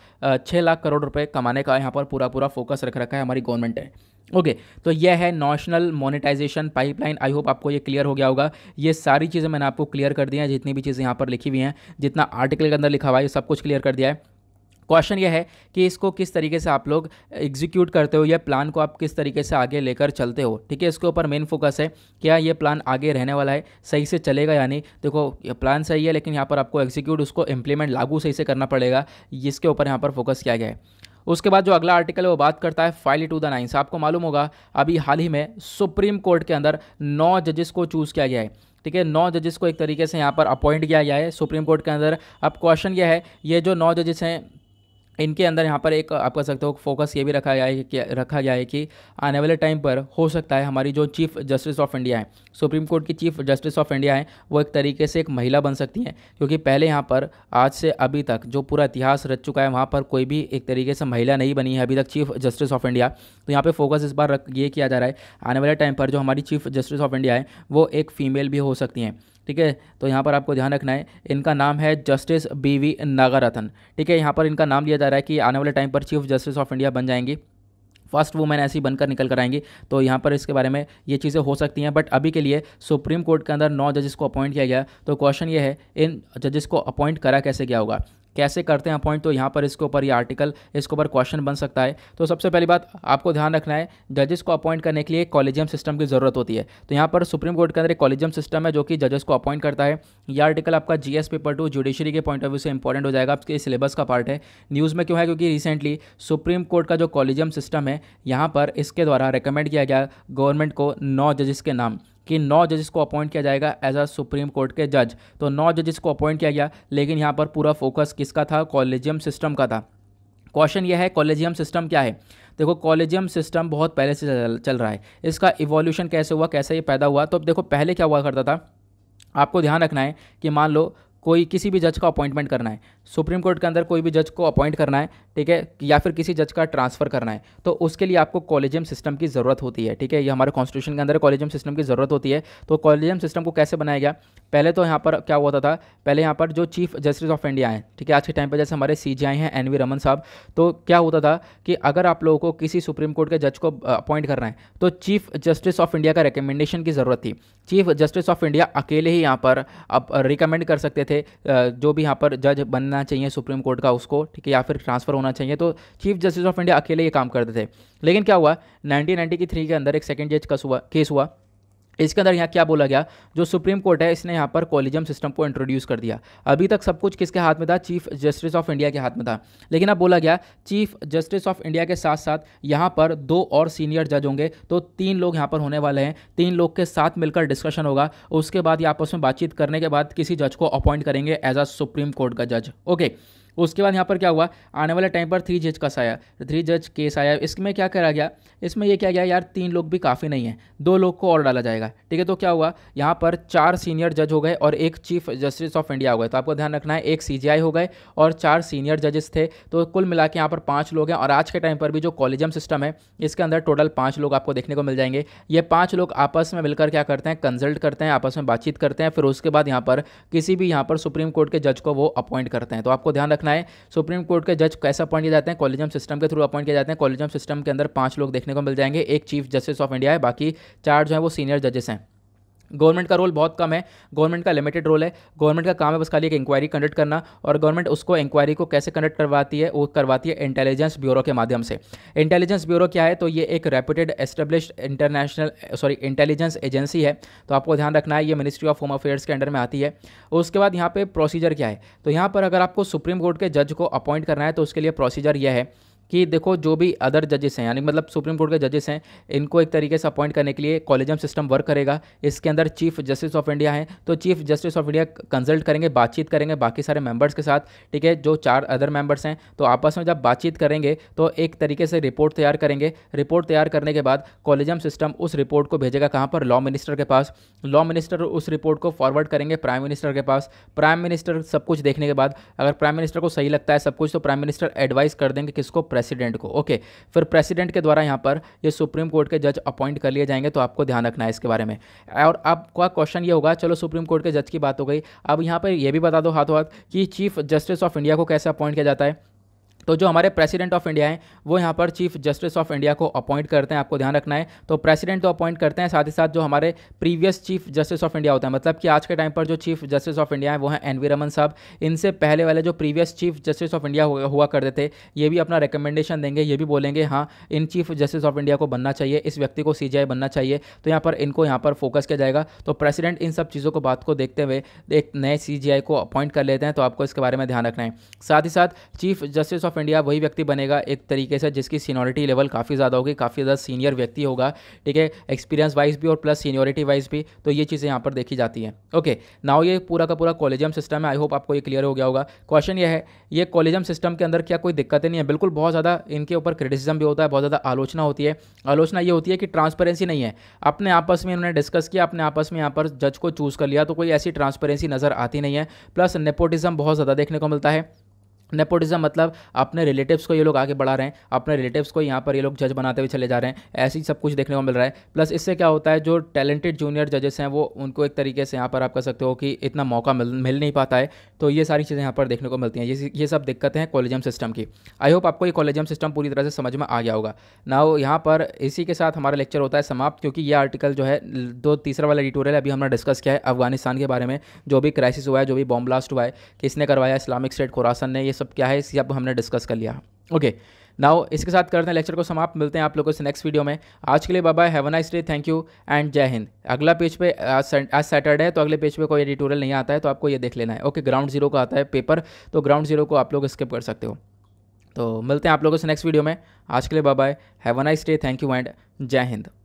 A: छः लाख करोड़ रुपए कमाने का यहाँ पर पूरा पूरा फोकस रख रखा है हमारी गवर्नमेंट है ओके okay, तो यह है national monetization pipeline I hope आपको ये क्लियर हो गया होगा ये सारी चीज़ें मैंने आपको क्लियर कर दी हैं जितनी भी चीज़ें यहाँ पर लिखी हुई हैं जितना आर्टिकल के अंदर लिखा हुआ है सब कुछ क्लियर कर दिया है क्वेश्चन ये है कि इसको किस तरीके से आप लोग एग्जीक्यूट करते हो या प्लान को आप किस तरीके से आगे लेकर चलते हो ठीक है इसके ऊपर मेन फोकस है क्या ये प्लान आगे रहने वाला है सही से चलेगा या नहीं देखो ये प्लान सही है लेकिन यहाँ पर आपको एग्जीक्यूट उसको इम्प्लीमेंट लागू सही से करना पड़ेगा जिसके ऊपर यहाँ पर फोकस किया गया है उसके बाद जो अगला आर्टिकल है वो बात करता है फाइल टू द नाइन्स आपको मालूम होगा अभी हाल ही में सुप्रीम कोर्ट के अंदर नौ जजेस को चूज़ किया गया है ठीक है नौ जजेस को एक तरीके से यहाँ पर अपॉइंट किया गया है सुप्रीम कोर्ट के अंदर अब क्वेश्चन यह है ये जो नौ जजेस हैं इनके अंदर यहाँ पर एक आप कह सकते हो फोकस ये भी रखा गया है कि रखा गया है कि आने वाले टाइम पर हो सकता है हमारी जो चीफ जस्टिस ऑफ इंडिया है सुप्रीम कोर्ट की चीफ जस्टिस ऑफ इंडिया है वो एक तरीके से एक महिला बन सकती हैं क्योंकि पहले यहाँ पर आज से अभी तक जो पूरा इतिहास रच चुका है वहाँ पर कोई भी एक तरीके से महिला नहीं बनी है अभी तक चीफ जस्टिस ऑफ इंडिया तो यहाँ पर फोकस इस बार ये किया जा रहा है आने वाले टाइम पर जो हमारी चीफ जस्टिस ऑफ इंडिया है वो एक फीमेल भी हो सकती हैं ठीक है तो यहाँ पर आपको ध्यान रखना है इनका नाम है जस्टिस बी वी नागारथन ठीक है यहाँ पर इनका नाम लिया जा रहा है कि आने वाले टाइम पर चीफ जस्टिस ऑफ इंडिया बन जाएंगी फर्स्ट वुमेन ऐसी बनकर निकल कर आएंगी तो यहाँ पर इसके बारे में ये चीज़ें हो सकती हैं बट अभी के लिए सुप्रीम कोर्ट के अंदर नौ जजेस को अपॉइंट किया गया तो क्वेश्चन ये है इन जजेस को अपॉइंट करा कैसे गया होगा कैसे करते हैं अपॉइंट तो यहाँ पर इसके ऊपर ये आर्टिकल इसके ऊपर क्वेश्चन बन सकता है तो सबसे पहली बात आपको ध्यान रखना है जजेस को अपॉइंट करने के लिए कॉलेजियम सिस्टम की ज़रूरत होती है तो यहाँ पर सुप्रीम कोर्ट के अंदर एक कॉलेजियम सिस्टम है जो कि जजेस को अपॉइंट करता है यह आर्टिकल आपका जी पेपर टू जुडिशरी के पॉइंट ऑफ व्यू से इंपॉर्टेंट हो जाएगा आपके सिलेबस का पार्ट है न्यूज़ में क्यों है क्योंकि रिसेंटली सुप्रीम कोर्ट का जो कॉलेजियम सिस्टम है यहाँ पर इसके द्वारा रिकमेंड किया गया गवर्नमेंट को नौ जजेस के नाम कि नौ जजेस को अपॉइंट किया जाएगा एज अ सुप्रीम कोर्ट के जज तो नौ जजेस को अपॉइंट किया गया लेकिन यहाँ पर पूरा फोकस किसका था कॉलेजियम सिस्टम का था क्वेश्चन यह है कॉलेजियम सिस्टम क्या है देखो कॉलेजियम सिस्टम बहुत पहले से चल रहा है इसका इवोल्यूशन कैसे हुआ कैसे ये पैदा हुआ तो अब देखो पहले क्या हुआ करता था आपको ध्यान रखना है कि मान लो कोई किसी भी जज का अपॉइंटमेंट करना है सुप्रीम कोर्ट के अंदर कोई भी जज को अपॉइंट करना है ठीक है या फिर किसी जज का ट्रांसफ़र करना है तो उसके लिए आपको कॉलेजियम सिस्टम की ज़रूरत होती है ठीक है ये हमारे कॉन्स्टिट्यूशन के अंदर कॉलेजियम सिस्टम की ज़रूरत होती है तो कॉलेजियम सिस्टम को कैसे बनाया गया पहले तो यहाँ पर क्या होता था पहले यहाँ पर जो चीफ जस्टिस ऑफ इंडिया हैं ठीक है आज के टाइम पर जैसे हमारे सी जी आई हैं एन वी रमन साहब तो क्या होता था कि अगर आप लोगों को किसी सुप्रीम कोर्ट के जज को अपॉइंट करना है तो चीफ जस्टिस ऑफ इंडिया का रिकमेंडेशन की ज़रूरत थी चीफ जस्टिस ऑफ इंडिया अकेले ही यहाँ पर अब रिकमेंड कर सकते थे जो भी यहाँ पर जज बनना मिलना चाहिए सुप्रीम कोर्ट का उसको ठीक है या फिर ट्रांसफ़र होना चाहिए तो चीफ जस्टिस ऑफ इंडिया अकेले ये काम करते थे लेकिन क्या हुआ नाइनटीन थ्री के अंदर एक सेकेंड जज का केस हुआ इसके अंदर यहाँ क्या बोला गया जो सुप्रीम कोर्ट है इसने यहाँ पर कॉलेजियम सिस्टम को इंट्रोड्यूस कर दिया अभी तक सब कुछ किसके हाथ में था चीफ जस्टिस ऑफ इंडिया के हाथ में था लेकिन अब बोला गया चीफ जस्टिस ऑफ इंडिया के साथ साथ यहाँ पर दो और सीनियर जज होंगे तो तीन लोग यहाँ पर होने वाले हैं तीन लोग के साथ मिलकर डिस्कशन होगा उसके बाद ये आपस में बातचीत करने के बाद किसी जज को अपॉइंट करेंगे एज अ सुप्रीम कोर्ट का जज ओके उसके बाद यहाँ पर क्या हुआ आने वाले टाइम पर थ्री जज कस आया थ्री जज केस आया इसमें क्या करा गया इसमें ये क्या गया यार तीन लोग भी काफ़ी नहीं है दो लोग को और डाला जाएगा ठीक है तो क्या हुआ यहाँ पर चार सीनियर जज हो गए और एक चीफ जस्टिस ऑफ इंडिया हो गए तो आपको ध्यान रखना है एक सी हो गए और चार सीनियर जजेस थे तो कुल मिला के यहाँ पर पाँच लोग हैं और आज के टाइम पर भी जो कॉलेजियम सिस्टम है इसके अंदर टोटल पाँच लोग आपको देखने को मिल जाएंगे ये पाँच लोग आपस में मिलकर क्या करते हैं कंसल्ट करते हैं आपस में बातचीत करते हैं फिर उसके बाद यहाँ पर किसी भी यहाँ पर सुप्रीम कोर्ट के जज को वो अपॉइंट करते हैं तो आपको ध्यान रखना देखना है सुप्रीम कोर्ट के जज कैसे अपॉइंट किए जाते हैं कॉलेजियम सिस्टम के थ्रू अपॉइंट किया जाते हैं कॉलेजियम सिस्टम के अंदर पांच लोग देखने को मिल जाएंगे एक चीफ जस्टिस ऑफ इंडिया है बाकी चार जो है वो सीनियर जजेस हैं गवर्नमेंट का रोल बहुत कम है गवर्नमेंट का लिमिटेड रोल है गवर्नमेंट का काम है बस खाली एक इंक्वायरी कंडक्ट करना और गवर्नमेंट उसको इंक्वायरी को कैसे कंडक्ट करवाती है वो करवाती है इंटेलिजेंस ब्यूरो के माध्यम से इंटेलिजेंस ब्यूरो क्या है तो ये एक reputed establish international sorry intelligence agency है तो आपको ध्यान रखना है ये मिनिस्ट्री ऑफ होम अफेयर्स के अंडर में आती है उसके बाद यहाँ पर प्रोसीजर क्या है तो यहाँ पर अगर आपको सुप्रीम कोर्ट के जज को अपॉइंट करना है तो उसके लिए प्रोसीजर यह है कि देखो जो भी अदर जजेस हैं यानी मतलब सुप्रीम कोर्ट के जजेस हैं इनको एक तरीके से अपॉइंट करने के लिए कॉलेजियम सिस्टम वर्क करेगा इसके अंदर चीफ जस्टिस ऑफ इंडिया हैं तो chief justice of India consult करेंगे बातचीत करेंगे बाकी सारे मेंबर्स के साथ ठीक है जो चार अदर मेंबर्स हैं तो आपस में जब बातचीत करेंगे तो एक तरीके से रिपोर्ट तैयार करेंगे रिपोर्ट तैयार करने के बाद कॉलेजियम सिस्टम उस रिपोर्ट को भेजेगा कहाँ पर लॉ मिनिस्टर के पास लॉ मिनिस्टर उस रिपोर्ट को फॉरवर्ड करेंगे प्राइम मिनिस्टर के पास प्राइम मिनिस्टर सब कुछ देखने के बाद अगर प्राइम मिनिस्टर को सही लगता है सब कुछ तो प्राइम मिनिस्टर एडवाइस कर देंगे किसको प्रेसिडेंट को ओके फिर प्रेसिडेंट के द्वारा यहाँ पर ये सुप्रीम कोर्ट के जज अपॉइंट कर लिए जाएंगे तो आपको ध्यान रखना है इसके बारे में और आपका क्वेश्चन ये होगा चलो सुप्रीम कोर्ट के जज की बात हो गई अब यहाँ पर यह भी बता दो हाथों हाथ कि चीफ जस्टिस ऑफ इंडिया को कैसे अपॉइंट किया जाता है तो जो हमारे प्रेसिडेंट ऑफ इंडिया हैं वो यहाँ पर चीफ जस्टिस ऑफ इंडिया को अपॉइंट करते हैं आपको ध्यान रखना है तो प्रेसिडेंट तो अपॉइंट करते हैं साथ ही साथ जो हमारे previous chief justice of India होता है मतलब कि आज के टाइम पर जो चीफ जस्टिस ऑफ इंडिया है वो है एन वी रमन साहब इनसे पहले वाले जो previous chief justice of India हुआ करते थे ये भी अपना रिकमेंडेशन देंगे ये भी बोलेंगे हाँ इन चीफ जस्टिस ऑफ इंडिया को बनना चाहिए इस व्यक्ति को सी बनना चाहिए तो यहाँ पर इनको यहाँ पर फोकस किया जाएगा तो प्रेसिडेंट इन सब चीज़ों को बात को देखते हुए एक नए सी को अपॉइंट कर लेते हैं तो आपको इसके बारे में ध्यान रखना है साथ ही साथ chief justice of of India वही व्यक्ति बनेगा एक तरीके से जिसकी सीनियरिटी लेवल काफ़ी ज़्यादा होगी काफ़ी ज़्यादा सीनियर व्यक्ति होगा ठीक है एक्सपीरियंस वाइज भी और प्लस सीनियोरिटी वाइज भी तो ये चीज़ें यहाँ पर देखी जाती हैं ओके नाउ ये पूरा का पूरा कॉलेजियम सिस्टम है आई होप आपको ये क्लियर हो गया होगा क्वेश्चन ये है ये कॉलेजियम सिस्टम के अंदर क्या कोई दिक्कतें नहीं है बिल्कुल बहुत ज़्यादा इनके ऊपर क्रिटिसिज्म भी होता है बहुत ज़्यादा आलोचना होती है आलोचना ये होती है कि ट्रांसपेरेंसी नहीं है अपने आपस में इन्होंने डिस्कस किया अपने आपस में यहाँ पर जज को चूज़ कर लिया तो कोई ऐसी ट्रांसपेरेंसी नज़र आती नहीं है प्लस नेपोटिज्म बहुत ज़्यादा देखने को मिलता है नेपोटिज्म मतलब अपने रिलेटिव्स को ये लोग आगे बढ़ा रहे हैं अपने रिलेटिव्स को यहाँ पर ये लोग जज बनाते हुए चले जा रहे हैं ऐसे ही सब कुछ देखने को मिल रहा है प्लस इससे क्या होता है जो टैलेंटेड जूनियर जजेस हैं वो उनको एक तरीके से यहाँ पर आप कह सकते हो कि इतना मौका मिल मिल नहीं पाता है तो ये सारी चीज़ें यहाँ पर देखने को मिलती हैं ये ये सब दिक्कतें हैं कॉलेजियम सिस्टम की आई होप आपको ये कॉलेजियम सिस्टम पूरी तरह से समझ में आ गया होगा ना यहाँ पर इसी के साथ हमारा लेक्चर होता है समाप्त क्योंकि ये आर्टिकल जो है दो तीसरा वाला एडिटोरियल अभी हमने डिस्कस किया है अफगानिस्तान के बारे में जो भी क्राइसिस हुआ है जो भी बॉम्ब ब्लास्ट हुआ है किसने करवाया इस्लामिक स्टेट खुरासन ने ये सब क्या है इसी आपको हमने डिस्कस कर लिया ओके नाउ इसके साथ करते हैं लेक्चर को समाप्त मिलते हैं आप लोगों से नेक्स्ट वीडियो में आज के लिए बाबा have nice day thank you and जय हिंद अगला पेज पे आज सैटरडे है तो अगले पेज पे कोई एडिटोरियल नहीं आता है तो आपको ये देख लेना है ओके ग्राउंड जीरो का आता है पेपर तो ग्राउंड जीरो को आप लोग स्किप कर सकते हो तो मिलते हैं आप लोगों से नेक्स्ट वीडियो में आज के लिए बाबा have nice day thank you and जय हिंद